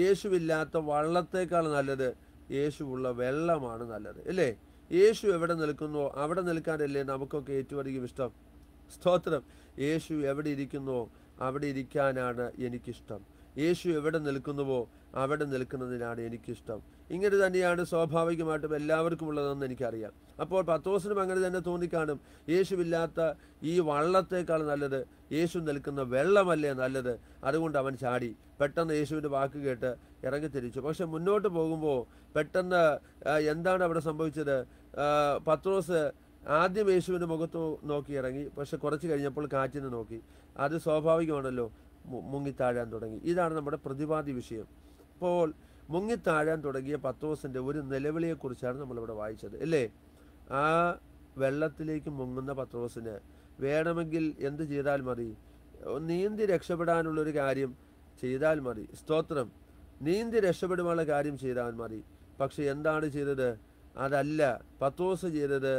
യേശുവില്ലാത്ത വള്ളത്തേക്കാൾ നല്ലത് യേശുവുള്ള വെള്ളമാണ് നല്ലത് അല്ലേ യേശു എവിടെ നിൽക്കുന്നോ അവിടെ നിൽക്കാനല്ലേ നമുക്കൊക്കെ ഏറ്റവും അധികം ഇഷ്ടം സ്തോത്രം യേശു എവിടെ ഇരിക്കുന്നോ അവിടെ ഇരിക്കാനാണ് എനിക്കിഷ്ടം യേശു എവിടെ നിൽക്കുന്നുവോ അവിടെ നിൽക്കുന്നതിനാണ് എനിക്കിഷ്ടം ഇങ്ങനെ തന്നെയാണ് സ്വാഭാവികമായിട്ടും എല്ലാവർക്കും ഉള്ളതെന്ന് എനിക്കറിയാം അപ്പോൾ പത്തോസിനും അങ്ങനെ തന്നെ തോന്നിക്കാണും യേശുവില്ലാത്ത ഈ വള്ളത്തേക്കാൾ നല്ലത് യേശു നിൽക്കുന്ന വെള്ളമല്ലേ നല്ലത് അതുകൊണ്ട് അവൻ ചാടി പെട്ടെന്ന് യേശുവിൻ്റെ വാക്ക് കേട്ട് ഇറങ്ങി തിരിച്ചു പക്ഷെ മുന്നോട്ട് പോകുമ്പോൾ പെട്ടെന്ന് എന്താണ് അവിടെ സംഭവിച്ചത് പത്രോസ് ആദ്യം യേശുവിൻ്റെ മുഖത്ത് നോക്കി ഇറങ്ങി പക്ഷെ കുറച്ച് കഴിഞ്ഞപ്പോൾ കാറ്റിനെ നോക്കി അത് സ്വാഭാവികമാണല്ലോ മുങ്ങിത്താഴാൻ തുടങ്ങി ഇതാണ് നമ്മുടെ പ്രതിപാദി വിഷയം അപ്പോൾ മുങ്ങിത്താഴാൻ തുടങ്ങിയ പത്രോസിൻ്റെ ഒരു നിലവിളിയെക്കുറിച്ചാണ് നമ്മളിവിടെ വായിച്ചത് അല്ലേ ആ വെള്ളത്തിലേക്ക് മുങ്ങുന്ന പത്രോസിന് വേണമെങ്കിൽ എന്ത് ചെയ്താൽ മതി നീന്തി രക്ഷപ്പെടാനുള്ളൊരു കാര്യം ചെയ്താൽ മതി സ്തോത്രം നീന്തി രക്ഷപ്പെടുവാനുള്ള കാര്യം ചെയ്താൽ മതി പക്ഷെ എന്താണ് ചെയ്തത് അതല്ല പത്തോസ് ചെയ്തത്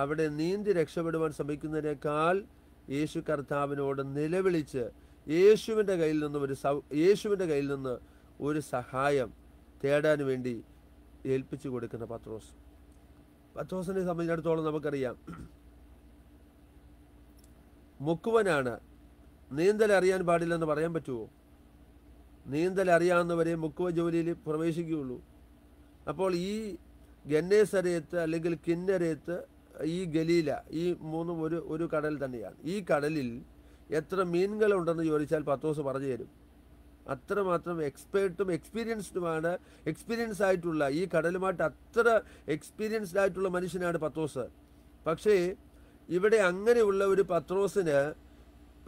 അവിടെ നീന്തി രക്ഷപ്പെടുവാൻ ശ്രമിക്കുന്നതിനേക്കാൾ യേശു കർത്താവിനോട് നിലവിളിച്ച് യേശുവിൻ്റെ കയ്യിൽ നിന്ന് ഒരു യേശുവിൻ്റെ കയ്യിൽ നിന്ന് ഒരു സഹായം തേടാൻ വേണ്ടി ഏൽപ്പിച്ചു കൊടുക്കുന്ന പത്രോസ് പത്രോസിനെ സംബന്ധിച്ചിടത്തോളം നമുക്കറിയാം മുക്കുവനാണ് നീന്തൽ അറിയാൻ പാടില്ലെന്ന് പറയാൻ പറ്റുമോ നീന്തൽ അറിയാവുന്നവരെ മുക്കുവ ജോലിയിൽ പ്രവേശിക്കുകയുള്ളൂ അപ്പോൾ ഈ ഗന്നേസരയത്ത് അല്ലെങ്കിൽ കിന്നരയത്ത് ഈ ഗലീല ഈ മൂന്നും ഒരു ഒരു കടൽ തന്നെയാണ് ഈ കടലിൽ എത്ര മീനുകളുണ്ടെന്ന് ചോദിച്ചാൽ ദിവസം പറഞ്ഞു തരും അത്രമാത്രം എക്സ്പേർട്ടും എക്സ്പീരിയൻസ്ഡുമാണ് എക്സ്പീരിയൻസ് ആയിട്ടുള്ള ഈ കടലുമായിട്ട് അത്ര എക്സ്പീരിയൻസ്ഡ് ആയിട്ടുള്ള മനുഷ്യനാണ് പത്രോസ് പക്ഷേ ഇവിടെ അങ്ങനെയുള്ള ഒരു പത്രോസിന്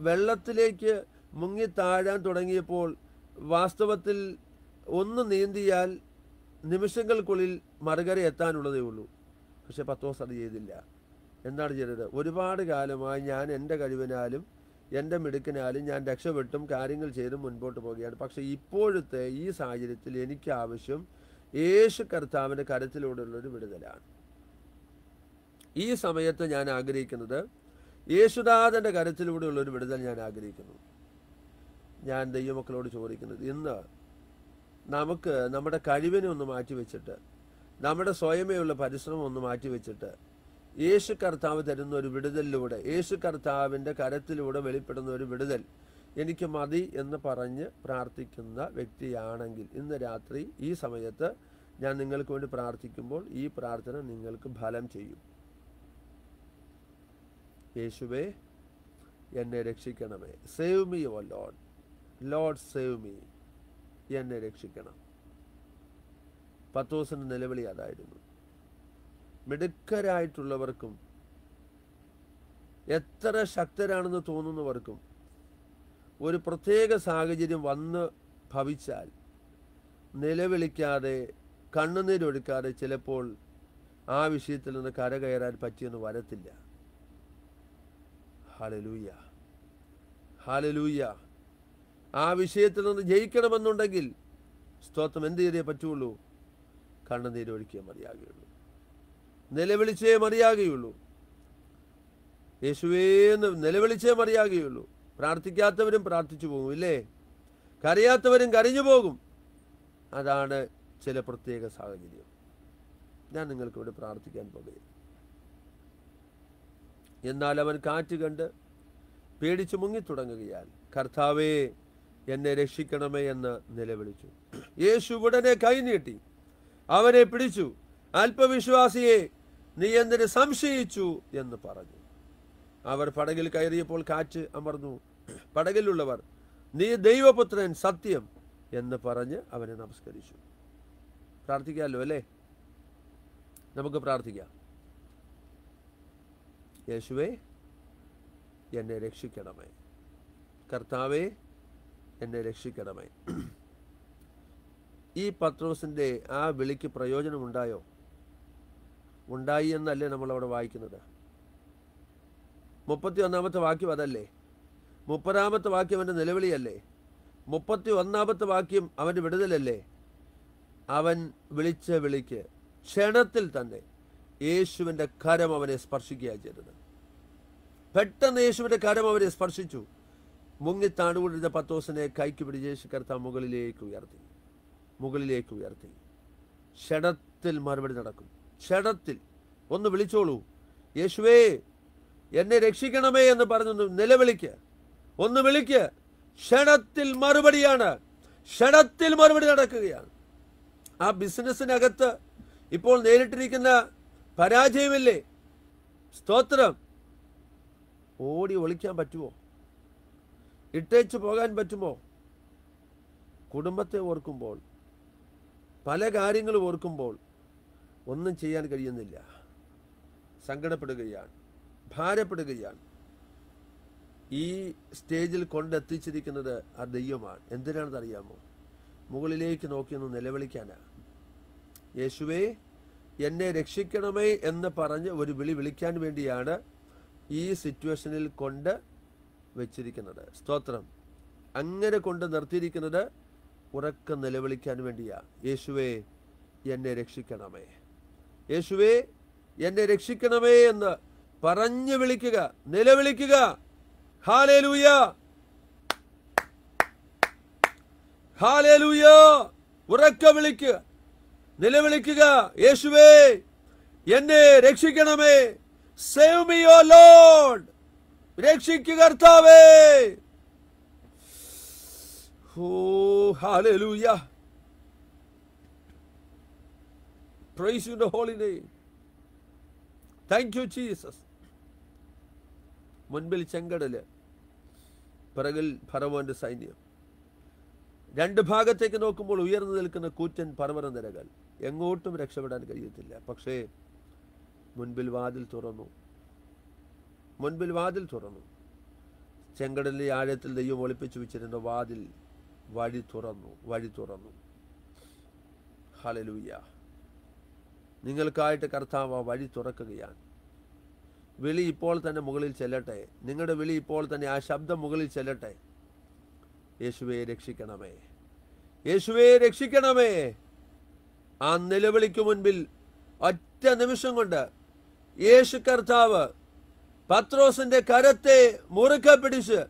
വെള്ളത്തിലേക്ക് മുങ്ങി താഴാൻ തുടങ്ങിയപ്പോൾ വാസ്തവത്തിൽ ഒന്ന് നീന്തിയാൽ നിമിഷങ്ങൾക്കുള്ളിൽ മറുകര എത്താനുള്ളതേ ഉള്ളൂ പക്ഷെ പത്തോസ് അത് ചെയ്തില്ല എന്താണ് ചെയ്തത് ഒരുപാട് കാലമായി ഞാൻ എൻ്റെ കഴിവിനാലും എൻ്റെ മിടുക്കിനാലും ഞാൻ രക്ഷപ്പെട്ടും കാര്യങ്ങൾ ചെയ്തും മുൻപോട്ട് പോവുകയാണ് പക്ഷേ ഇപ്പോഴത്തെ ഈ സാഹചര്യത്തിൽ എനിക്ക് ആവശ്യം യേശു കർത്താവിൻ്റെ കരത്തിലൂടെയുള്ളൊരു വിടുതലാണ് ഈ സമയത്ത് ഞാൻ ആഗ്രഹിക്കുന്നത് യേശുദാദൻ്റെ കരത്തിലൂടെയുള്ളൊരു വിടുതൽ ഞാൻ ആഗ്രഹിക്കുന്നു ഞാൻ ദൈവമക്കളോട് ചോദിക്കുന്നത് ഇന്ന് നമുക്ക് നമ്മുടെ കഴിവിനെ ഒന്ന് മാറ്റിവെച്ചിട്ട് നമ്മുടെ സ്വയമേയുള്ള പരിശ്രമം ഒന്ന് മാറ്റിവെച്ചിട്ട് യേശു കർത്താവ് തരുന്ന ഒരു വിടുതലിലൂടെ യേശു കർത്താവിൻ്റെ കരത്തിലൂടെ വെളിപ്പെടുന്ന ഒരു വിടുതൽ എനിക്ക് മതി എന്ന് പറഞ്ഞ് പ്രാർത്ഥിക്കുന്ന വ്യക്തിയാണെങ്കിൽ ഇന്ന് രാത്രി ഈ സമയത്ത് ഞാൻ നിങ്ങൾക്ക് വേണ്ടി പ്രാർത്ഥിക്കുമ്പോൾ ഈ പ്രാർത്ഥന നിങ്ങൾക്ക് ഫലം ചെയ്യും യേശുവേ എന്നെ രക്ഷിക്കണമേ save me oh lord lord save me എന്നെ രക്ഷിക്കണം പത്തോസിന്റെ നിലവിളി അതായിരുന്നു മിടുക്കരായിട്ടുള്ളവർക്കും എത്ര ശക്തരാണെന്ന് തോന്നുന്നവർക്കും ഒരു പ്രത്യേക സാഹചര്യം വന്ന് ഭവിച്ചാൽ നിലവിളിക്കാതെ കണ്ണുനീരൊഴുക്കാതെ ചിലപ്പോൾ ആ വിഷയത്തിൽ നിന്ന് കരകയറാൻ പറ്റിയെന്ന് വരത്തില്ല ഹാലലൂയ ഹാലലൂയ ആ വിഷയത്തിൽ നിന്ന് ജയിക്കണമെന്നുണ്ടെങ്കിൽ സ്തോത്രം എന്ത് ചെയ്തേ പറ്റുള്ളൂ കണ്ണുനീരൊഴുക്കിയേ മറിയാകുകയുള്ളൂ നിലവിളിച്ചേ യേശുവേ യേശുവേന്ന് നിലവിളിച്ചേ മതിയാകുകയുള്ളൂ പ്രാർത്ഥിക്കാത്തവരും പ്രാർത്ഥിച്ചു പോകും ഇല്ലേ കരയാത്തവരും കരഞ്ഞു പോകും അതാണ് ചില പ്രത്യേക സാഹചര്യം ഞാൻ നിങ്ങൾക്ക് ഇവിടെ പ്രാർത്ഥിക്കാൻ പോകുകയും എന്നാൽ അവൻ കാറ്റ് കണ്ട് പേടിച്ചു മുങ്ങിത്തുടങ്ങുകയാൽ കർത്താവേ എന്നെ രക്ഷിക്കണമേ എന്ന് നിലവിളിച്ചു യേശു ഉടനെ കൈനീട്ടി അവനെ പിടിച്ചു അല്പവിശ്വാസിയെ നീ എന്തിനു സംശയിച്ചു എന്ന് പറഞ്ഞു അവർ പടകിൽ കയറിയപ്പോൾ കാറ്റ് അമർന്നു പടകിലുള്ളവർ നീ ദൈവപുത്രൻ സത്യം എന്ന് പറഞ്ഞ് അവനെ നമസ്കരിച്ചു പ്രാർത്ഥിക്കാമല്ലോ അല്ലേ നമുക്ക് പ്രാർത്ഥിക്കാം യേശുവേ എന്നെ രക്ഷിക്കണമേ കർത്താവേ എന്നെ രക്ഷിക്കണമേ ഈ പത്രോസിൻ്റെ ആ വിളിക്ക് പ്രയോജനമുണ്ടായോ ഉണ്ടായി എന്നല്ലേ നമ്മളവിടെ വായിക്കുന്നത് മുപ്പത്തി ഒന്നാമത്തെ വാക്യം അതല്ലേ മുപ്പതാമത്തെ വാക്യം അവൻ്റെ നിലവിളിയല്ലേ മുപ്പത്തി ഒന്നാമത്തെ വാക്യം അവൻ്റെ വിടുതലല്ലേ അവൻ വിളിച്ച വിളിക്ക് ക്ഷണത്തിൽ തന്നെ യേശുവിൻ്റെ കരം അവനെ സ്പർശിക്കുകയാണ് ചെയ്തത് പെട്ടെന്ന് യേശുവിൻ്റെ കരം അവനെ സ്പർശിച്ചു മുങ്ങിത്താണുകൊണ്ടിരുന്ന പത്തോസിനെ കൈക്ക് പിടിച്ച് യേശു കർത്താവ് മുകളിലേക്ക് ഉയർത്തി മുകളിലേക്ക് ഉയർത്തി ക്ഷണത്തിൽ മറുപടി നടക്കും ക്ഷണത്തിൽ ഒന്ന് വിളിച്ചോളൂ യേശുവേ എന്നെ രക്ഷിക്കണമേ എന്ന് പറഞ്ഞൊന്ന് നിലവിളിക്ക് ഒന്ന് വിളിക്ക് ക്ഷണത്തിൽ മറുപടിയാണ് ക്ഷണത്തിൽ മറുപടി നടക്കുകയാണ് ആ ബിസിനസ്സിനകത്ത് ഇപ്പോൾ നേരിട്ടിരിക്കുന്ന പരാജയമില്ലേ സ്തോത്രം ഓടി ഒളിക്കാൻ പറ്റുമോ ഇട്ടേച്ച് പോകാൻ പറ്റുമോ കുടുംബത്തെ ഓർക്കുമ്പോൾ പല കാര്യങ്ങളും ഓർക്കുമ്പോൾ ഒന്നും ചെയ്യാൻ കഴിയുന്നില്ല സങ്കടപ്പെടുകയാണ് ഭാരപ്പെടുകയാണ് ഈ സ്റ്റേജിൽ കൊണ്ടെത്തിച്ചിരിക്കുന്നത് ആ ദൈവമാണ് എന്തിനാണെന്ന് അറിയാമോ മുകളിലേക്ക് നോക്കിയൊന്ന് നിലവിളിക്കാനാണ് യേശുവേ എന്നെ രക്ഷിക്കണമേ എന്ന് പറഞ്ഞ് ഒരു വിളി വിളിക്കാൻ വേണ്ടിയാണ് ഈ സിറ്റുവേഷനിൽ കൊണ്ട് വെച്ചിരിക്കുന്നത് സ്തോത്രം അങ്ങനെ കൊണ്ട് നിർത്തിയിരിക്കുന്നത് ഉറക്കം നിലവിളിക്കാൻ വേണ്ടിയാ യേശുവേ എന്നെ രക്ഷിക്കണമേ യേശുവേ എന്നെ രക്ഷിക്കണമേ എന്ന് പറഞ്ഞു വിളിക്കുക നിലവിളിക്കുക ഹാലേലൂയ ഹാലേലൂയ ഉറക്ക വിളിക്കുക നിലവിളിക്കുക യേശുവേ എന്നെ രക്ഷിക്കണമേ സേവ് മി യോ ലോഡ് രക്ഷിക്കുക കർത്താവേ ഓ ഹാലൂയ praise you holy thank you Jesus മുൻപിൽ ചെങ്കടല് പിറകിൽ ഫറവോന്റെ സൈന്യം രണ്ട് ഭാഗത്തേക്ക് നോക്കുമ്പോൾ ഉയർന്നു നിൽക്കുന്ന കൂറ്റൻ നിരകൾ എങ്ങോട്ടും രക്ഷപ്പെടാൻ കഴിയത്തില്ല പക്ഷേ മുൻപിൽ വാതിൽ തുറന്നു മുൻപിൽ വാതിൽ തുറന്നു ചെങ്കടലിലെ ആഴത്തിൽ ദൈവം ഒളിപ്പിച്ചു വെച്ചിരുന്ന വാതിൽ വഴി തുറന്നു വഴി തുറന്നു ഹലലൂയ്യ നിങ്ങൾക്കായിട്ട് കർത്താവ് ആ വഴി തുറക്കുകയാണ് വിളി ഇപ്പോൾ തന്നെ മുകളിൽ ചെല്ലട്ടെ നിങ്ങളുടെ വിളി ഇപ്പോൾ തന്നെ ആ ശബ്ദം മുകളിൽ ചെല്ലട്ടെ യേശുവെ രക്ഷിക്കണമേ യേശുവെ രക്ഷിക്കണമേ ആ നിലവിളിക്കു മുൻപിൽ ഒറ്റ നിമിഷം കൊണ്ട് യേശു കർത്താവ് പത്രോസിന്റെ കരത്തെ മുറുക്കെ പിടിച്ച്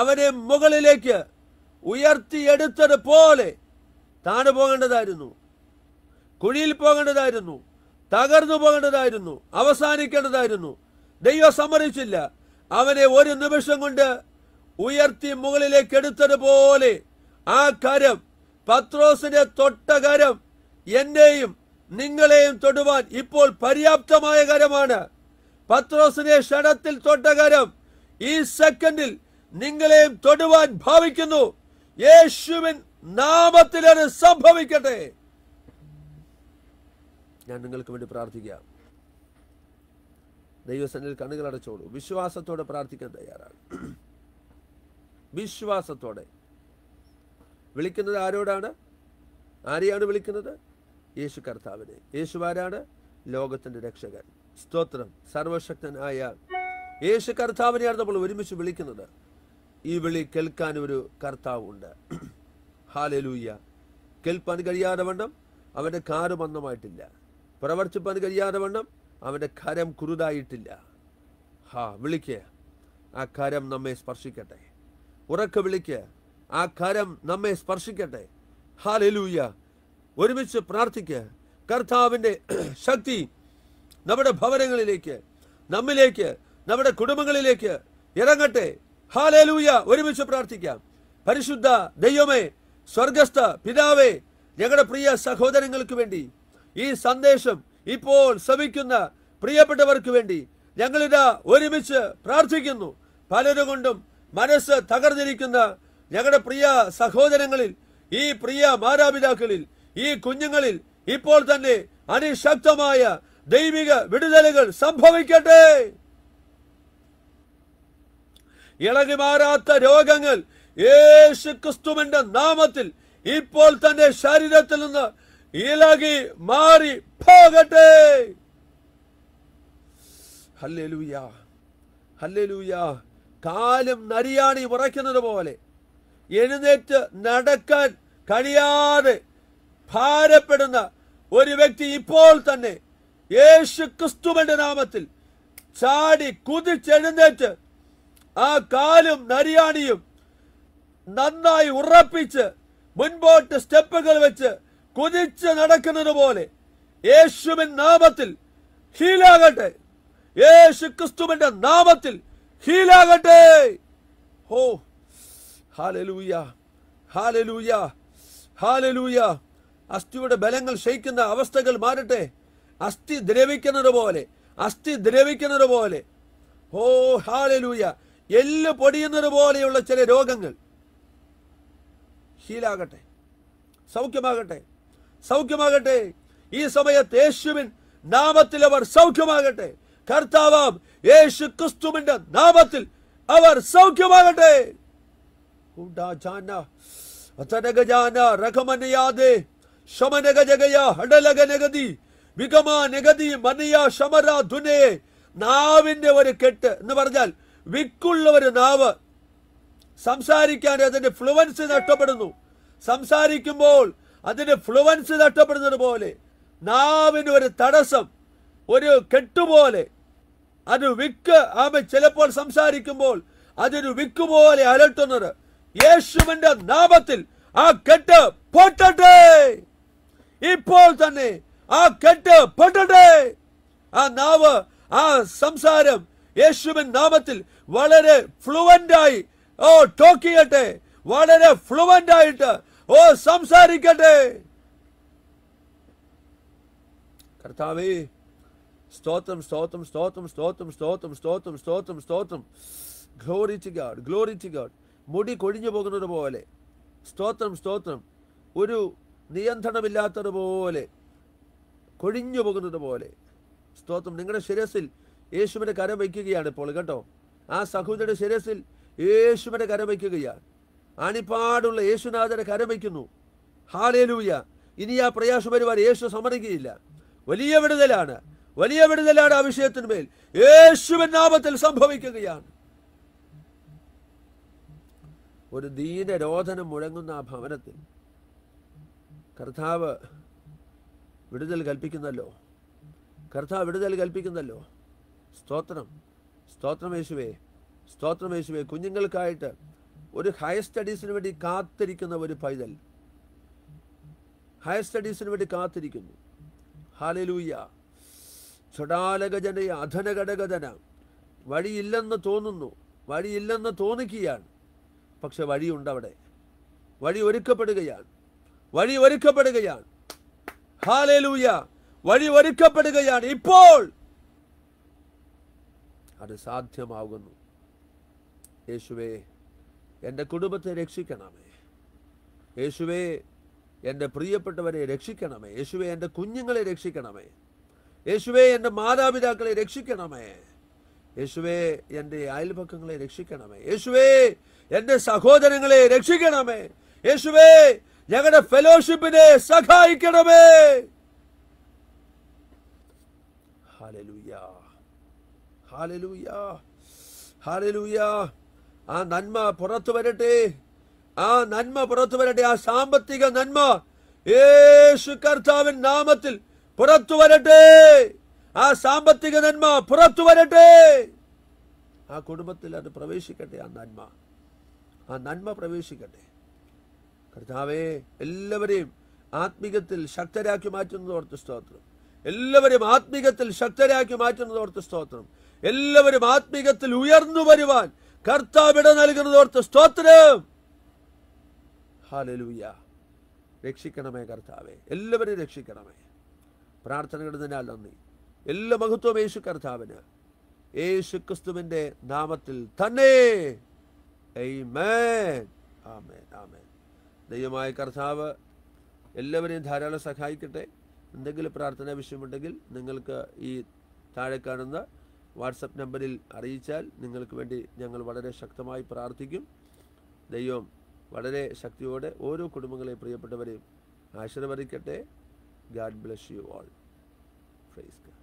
അവനെ മുകളിലേക്ക് ഉയർത്തിയെടുത്തത് പോലെ താണു പോകേണ്ടതായിരുന്നു കുഴിയിൽ പോകേണ്ടതായിരുന്നു തകർന്നു പോകേണ്ടതായിരുന്നു അവസാനിക്കേണ്ടതായിരുന്നു ദൈവം സമ്മതിച്ചില്ല അവനെ ഒരു നിമിഷം കൊണ്ട് ഉയർത്തി മുകളിലേക്ക് എടുത്തതുപോലെ ആ കരം പത്രോസിന്റെ തൊട്ട കരം എന്റെയും നിങ്ങളെയും തൊടുവാൻ ഇപ്പോൾ പര്യാപ്തമായ കരമാണ് പത്രോസിനെ ഷടത്തിൽ തൊട്ടകാരം ഈ സെക്കൻഡിൽ നിങ്ങളെയും തൊടുവാൻ ഭാവിക്കുന്നു യേശുവിൻ നാമത്തിൽ അത് സംഭവിക്കട്ടെ ഞാൻ നിങ്ങൾക്ക് വേണ്ടി പ്രാർത്ഥിക്കാം ദൈവസനിൽ കണ്ണുകൾ അടച്ചോളൂ വിശ്വാസത്തോടെ പ്രാർത്ഥിക്കാൻ തയ്യാറാണ് വിശ്വാസത്തോടെ വിളിക്കുന്നത് ആരോടാണ് ആരെയാണ് വിളിക്കുന്നത് യേശു കർത്താവിനെ യേശു ആരാണ് ലോകത്തിൻ്റെ രക്ഷകൻ സ്തോത്രം സർവശക്തനായ യേശു കർത്താവിനെയാണ് നമ്മൾ ഒരുമിച്ച് വിളിക്കുന്നത് ഈ വിളി കേൾക്കാൻ ഒരു കർത്താവുണ്ട് ഹാലലൂയ്യ കേൾപ്പാൻ കഴിയാതെ വണ്ണം അവൻ്റെ കാറ് മന്ദമായിട്ടില്ല പ്രവർത്തിപ്പാൻ കഴിയാതെ വണ്ണം അവൻ്റെ കരം കുറുതായിട്ടില്ല ഹാ വിളിക്കേ ആ കരം നമ്മെ സ്പർശിക്കട്ടെ ഉറക്ക വിളിക്ക് ആ കരം നമ്മെ സ്പർശിക്കട്ടെ ഹാലലൂയ്യ ഒരുമിച്ച് പ്രാർത്ഥിക്ക് കർത്താവിൻ്റെ ശക്തി നമ്മുടെ ഭവനങ്ങളിലേക്ക് നമ്മിലേക്ക് നമ്മുടെ കുടുംബങ്ങളിലേക്ക് ഇറങ്ങട്ടെ ഹാലേലൂയ ഒരുമിച്ച് പ്രാർത്ഥിക്കാം പരിശുദ്ധ ദൈവമേ സ്വർഗസ്ഥ പിതാവേ ഞങ്ങളുടെ പ്രിയ സഹോദരങ്ങൾക്ക് വേണ്ടി ഈ സന്ദേശം ഇപ്പോൾ ശ്രമിക്കുന്ന പ്രിയപ്പെട്ടവർക്ക് വേണ്ടി ഞങ്ങളിതാ ഒരുമിച്ച് പ്രാർത്ഥിക്കുന്നു പലരുകൊണ്ടും മനസ്സ് തകർന്നിരിക്കുന്ന ഞങ്ങളുടെ പ്രിയ സഹോദരങ്ങളിൽ ഈ പ്രിയ മാതാപിതാക്കളിൽ ഈ കുഞ്ഞുങ്ങളിൽ ഇപ്പോൾ തന്നെ അതിശക്തമായ ദൈവിക വിടുതലുകൾ സംഭവിക്കട്ടെ ഇളകി മാറാത്ത രോഗങ്ങൾ യേശു ക്രിസ്തുവിന്റെ നാമത്തിൽ ഇപ്പോൾ തന്റെ ശരീരത്തിൽ നിന്ന് ഇളകി മാറി പോകട്ടെ ഹല്ലേലൂയ ഹല്ലേലൂയ കാലും നരിയാണി ഉറയ്ക്കുന്നത് പോലെ എഴുന്നേറ്റ് നടക്കാൻ കഴിയാതെ ഭാരപ്പെടുന്ന ഒരു വ്യക്തി ഇപ്പോൾ തന്നെ യേശു ക്രിസ്തുവിന്റെ നാമത്തിൽ ചാടി കുതിച്ചെഴുന്നേറ്റ് ആ കാലും നരിയാണിയും നന്നായി ഉറപ്പിച്ച് മുൻപോട്ട് സ്റ്റെപ്പുകൾ വെച്ച് കുതിച്ച് നടക്കുന്നത് പോലെ യേശുവിൻ നാമത്തിൽ ഹീലാകട്ടെ യേശു ക്രിസ്തുവിന്റെ നാമത്തിൽ ഹീലാകട്ടെ ഹോ ഹാലലൂയ ഹാലലൂയ ഹാലലൂയ അസ്ഥിയുടെ ബലങ്ങൾ ക്ഷയിക്കുന്ന അവസ്ഥകൾ മാറട്ടെ അസ്ഥി ദ്രവിക്കുന്നത് പോലെ അസ്ഥി ദ്രവിക്കുന്നത് പോലെ ഓ ഹാലലൂയ എല്ല് പൊടിയുന്നത് പോലെയുള്ള ചില രോഗങ്ങൾ ഹീലാകട്ടെ സൗഖ്യമാകട്ടെ സൗഖ്യമാകട്ടെ ഈ സമയത്ത് യേശുവിൻ നാമത്തിൽ അവർ സൗഖ്യമാകട്ടെ കർത്താവാം യേശു ക്രിസ്തുവിന്റെ നാമത്തിൽ അവർ സൗഖ്യമാകട്ടെ ശമനഗജഗയ ഹടലഗനഗതി വികമ നിഗതി മനിയ ശമര ധുനെ നാവിന്റെ ഒരു കെട്ട് എന്ന് പറഞ്ഞാൽ വിക്കുള്ള ഒരു നാവ് സംസാരിക്കാൻ അതിന്റെ ഫ്ലുവൻസ് നഷ്ടപ്പെടുന്നു സംസാരിക്കുമ്പോൾ അതിന്റെ ഫ്ലുവൻസ് നഷ്ടപ്പെടുന്നത് പോലെ നാവിന് ഒരു തടസ്സം ഒരു കെട്ടുപോലെ അത് വിക്ക് ആമ ചിലപ്പോൾ സംസാരിക്കുമ്പോൾ അതൊരു വിക്ക് പോലെ അലട്ടുന്നത് യേശുവിന്റെ നാമത്തിൽ ആ കെട്ട് പൊട്ടട്ടെ ഇപ്പോൾ തന്നെ ആ കെട്ട് പൊട്ടട്ടെ ആ നാവ് ആ സംസാരം യേശുവിൻ നാമത്തിൽ വളരെ ഫ്ലുവന്റ് ആയി ഓ ടോക്ക് വളരെ ഫ്ലുവന്റ് ആയിട്ട് ഓ സംസാരിക്കട്ടെ കർത്താവേ സ്തോത്രം സ്തോത്രം സ്തോത്രം സ്തോത്രം സ്തോത്രം സ്തോത്രം സ്തോത്രം സ്തോത്രം glory to God glory to God മുടി കൊഴിഞ്ഞു പോകുന്നത് പോലെ സ്തോത്രം സ്തോത്രം ഒരു നിയന്ത്രണമില്ലാത്തതുപോലെ കൊഴിഞ്ഞു പോകുന്നത് പോലെ സ്തോത്രം നിങ്ങളുടെ ശിരസിൽ യേശുവിൻ്റെ കരം വയ്ക്കുകയാണ് ഇപ്പോൾ കേട്ടോ ആ സഹോദരിയുടെ ശിരസിൽ യേശുവിൻ്റെ കരം വയ്ക്കുകയാണ് ആണിപ്പാടുള്ള യേശുനാഥനെ കരം വയ്ക്കുന്നു ഹാലേലൂയ ഇനി ആ പ്രയാസം വരുവാൻ യേശു സമ്മതിക്കുകയില്ല വലിയ വിടുതലാണ് വലിയ വിടുതലാണ് ആ വിഷയത്തിന്മേൽ യേശുവിൻ നാമത്തിൽ സംഭവിക്കുകയാണ് ഒരു ദീനരോധനം മുഴങ്ങുന്ന ആ ഭവനത്തിൽ കർത്താവ് വിടുതൽ കൽപ്പിക്കുന്നല്ലോ കർത്താവ് വിടുതൽ കൽപ്പിക്കുന്നല്ലോ സ്തോത്രം സ്തോത്രമേശുവേ സ്തോത്രമേശുവേ കുഞ്ഞുങ്ങൾക്കായിട്ട് ഒരു ഹയർ സ്റ്റഡീസിന് വേണ്ടി കാത്തിരിക്കുന്ന ഒരു പൈതൽ ഹയർ സ്റ്റഡീസിന് വേണ്ടി കാത്തിരിക്കുന്നു ഹാലലൂയ്യ ചടാലകജന അധനഘടകജന വഴിയില്ലെന്ന് തോന്നുന്നു വഴിയില്ലെന്ന് തോന്നിക്കുകയാണ് പക്ഷെ വഴിയുണ്ടവിടെ വഴി ഒരുക്കപ്പെടുകയാണ് വഴി ഒരുക്കപ്പെടുകയാണ് ഹാലേലൂയ വഴി ഒരുക്കപ്പെടുകയാണ് ഇപ്പോൾ അത് സാധ്യമാകുന്നു യേശുവേ എൻ്റെ കുടുംബത്തെ രക്ഷിക്കണമേ യേശുവേ എൻ്റെ പ്രിയപ്പെട്ടവരെ രക്ഷിക്കണമേ യേശുവെ എൻ്റെ കുഞ്ഞുങ്ങളെ രക്ഷിക്കണമേ യേശുവെ എൻ്റെ മാതാപിതാക്കളെ രക്ഷിക്കണമേ യേശുവേ എൻ്റെ അയൽപക്കങ്ങളെ രക്ഷിക്കണമേ യേശുവേ എൻ്റെ സഹോദരങ്ങളെ രക്ഷിക്കണമേ യേശുവേ ഞങ്ങളുടെ ഫെലോഷിപ്പിനെ സഹായിക്കണമേ ആ നന്മ പുറത്തു വരട്ടെ ആ നന്മ പുറത്തു വരട്ടെ ആ സാമ്പത്തിക നന്മ യേശു കർത്താവിൻ നാമത്തിൽ പുറത്തു വരട്ടെ ആ സാമ്പത്തിക നന്മ പുറത്തു വരട്ടെ ആ കുടുംബത്തിൽ അത് പ്രവേശിക്കട്ടെ ആ നന്മ ആ നന്മ പ്രവേശിക്കട്ടെ കർത്താവേ എല്ലാവരെയും ആത്മീകത്തിൽ ശക്തരാക്കി ഓർത്ത് സ്തോത്രം എല്ലാവരും ആത്മീകത്തിൽ ശക്തരാക്കി ഓർത്ത് സ്തോത്രം എല്ലാവരും ആത്മീകത്തിൽ ഉയർന്നു വരുവാൻ കർത്താവ് ഇട ഓർത്ത് സ്തോത്രം ഹാലലൂയ രക്ഷിക്കണമേ കർത്താവെ എല്ലാവരെയും രക്ഷിക്കണമേ പ്രാർത്ഥന കിടന്നതിനാൽ നന്ദി എല്ലാ മഹത്വം യേശു കർത്താവിന് യേശു ക്രിസ്തുവിൻ്റെ നാമത്തിൽ തന്നെ ആമേൻ ആമേൻ ആമേൻ ദൈവമായ കർത്താവ് എല്ലാവരെയും ധാരാളം സഹായിക്കട്ടെ എന്തെങ്കിലും പ്രാർത്ഥന വിഷയമുണ്ടെങ്കിൽ നിങ്ങൾക്ക് ഈ താഴെ കാണുന്ന വാട്സപ്പ് നമ്പറിൽ അറിയിച്ചാൽ നിങ്ങൾക്ക് വേണ്ടി ഞങ്ങൾ വളരെ ശക്തമായി പ്രാർത്ഥിക്കും ദൈവം വളരെ ശക്തിയോടെ ഓരോ കുടുംബങ്ങളെയും പ്രിയപ്പെട്ടവരെയും ആശീർവദിക്കട്ടെ God bless you all fries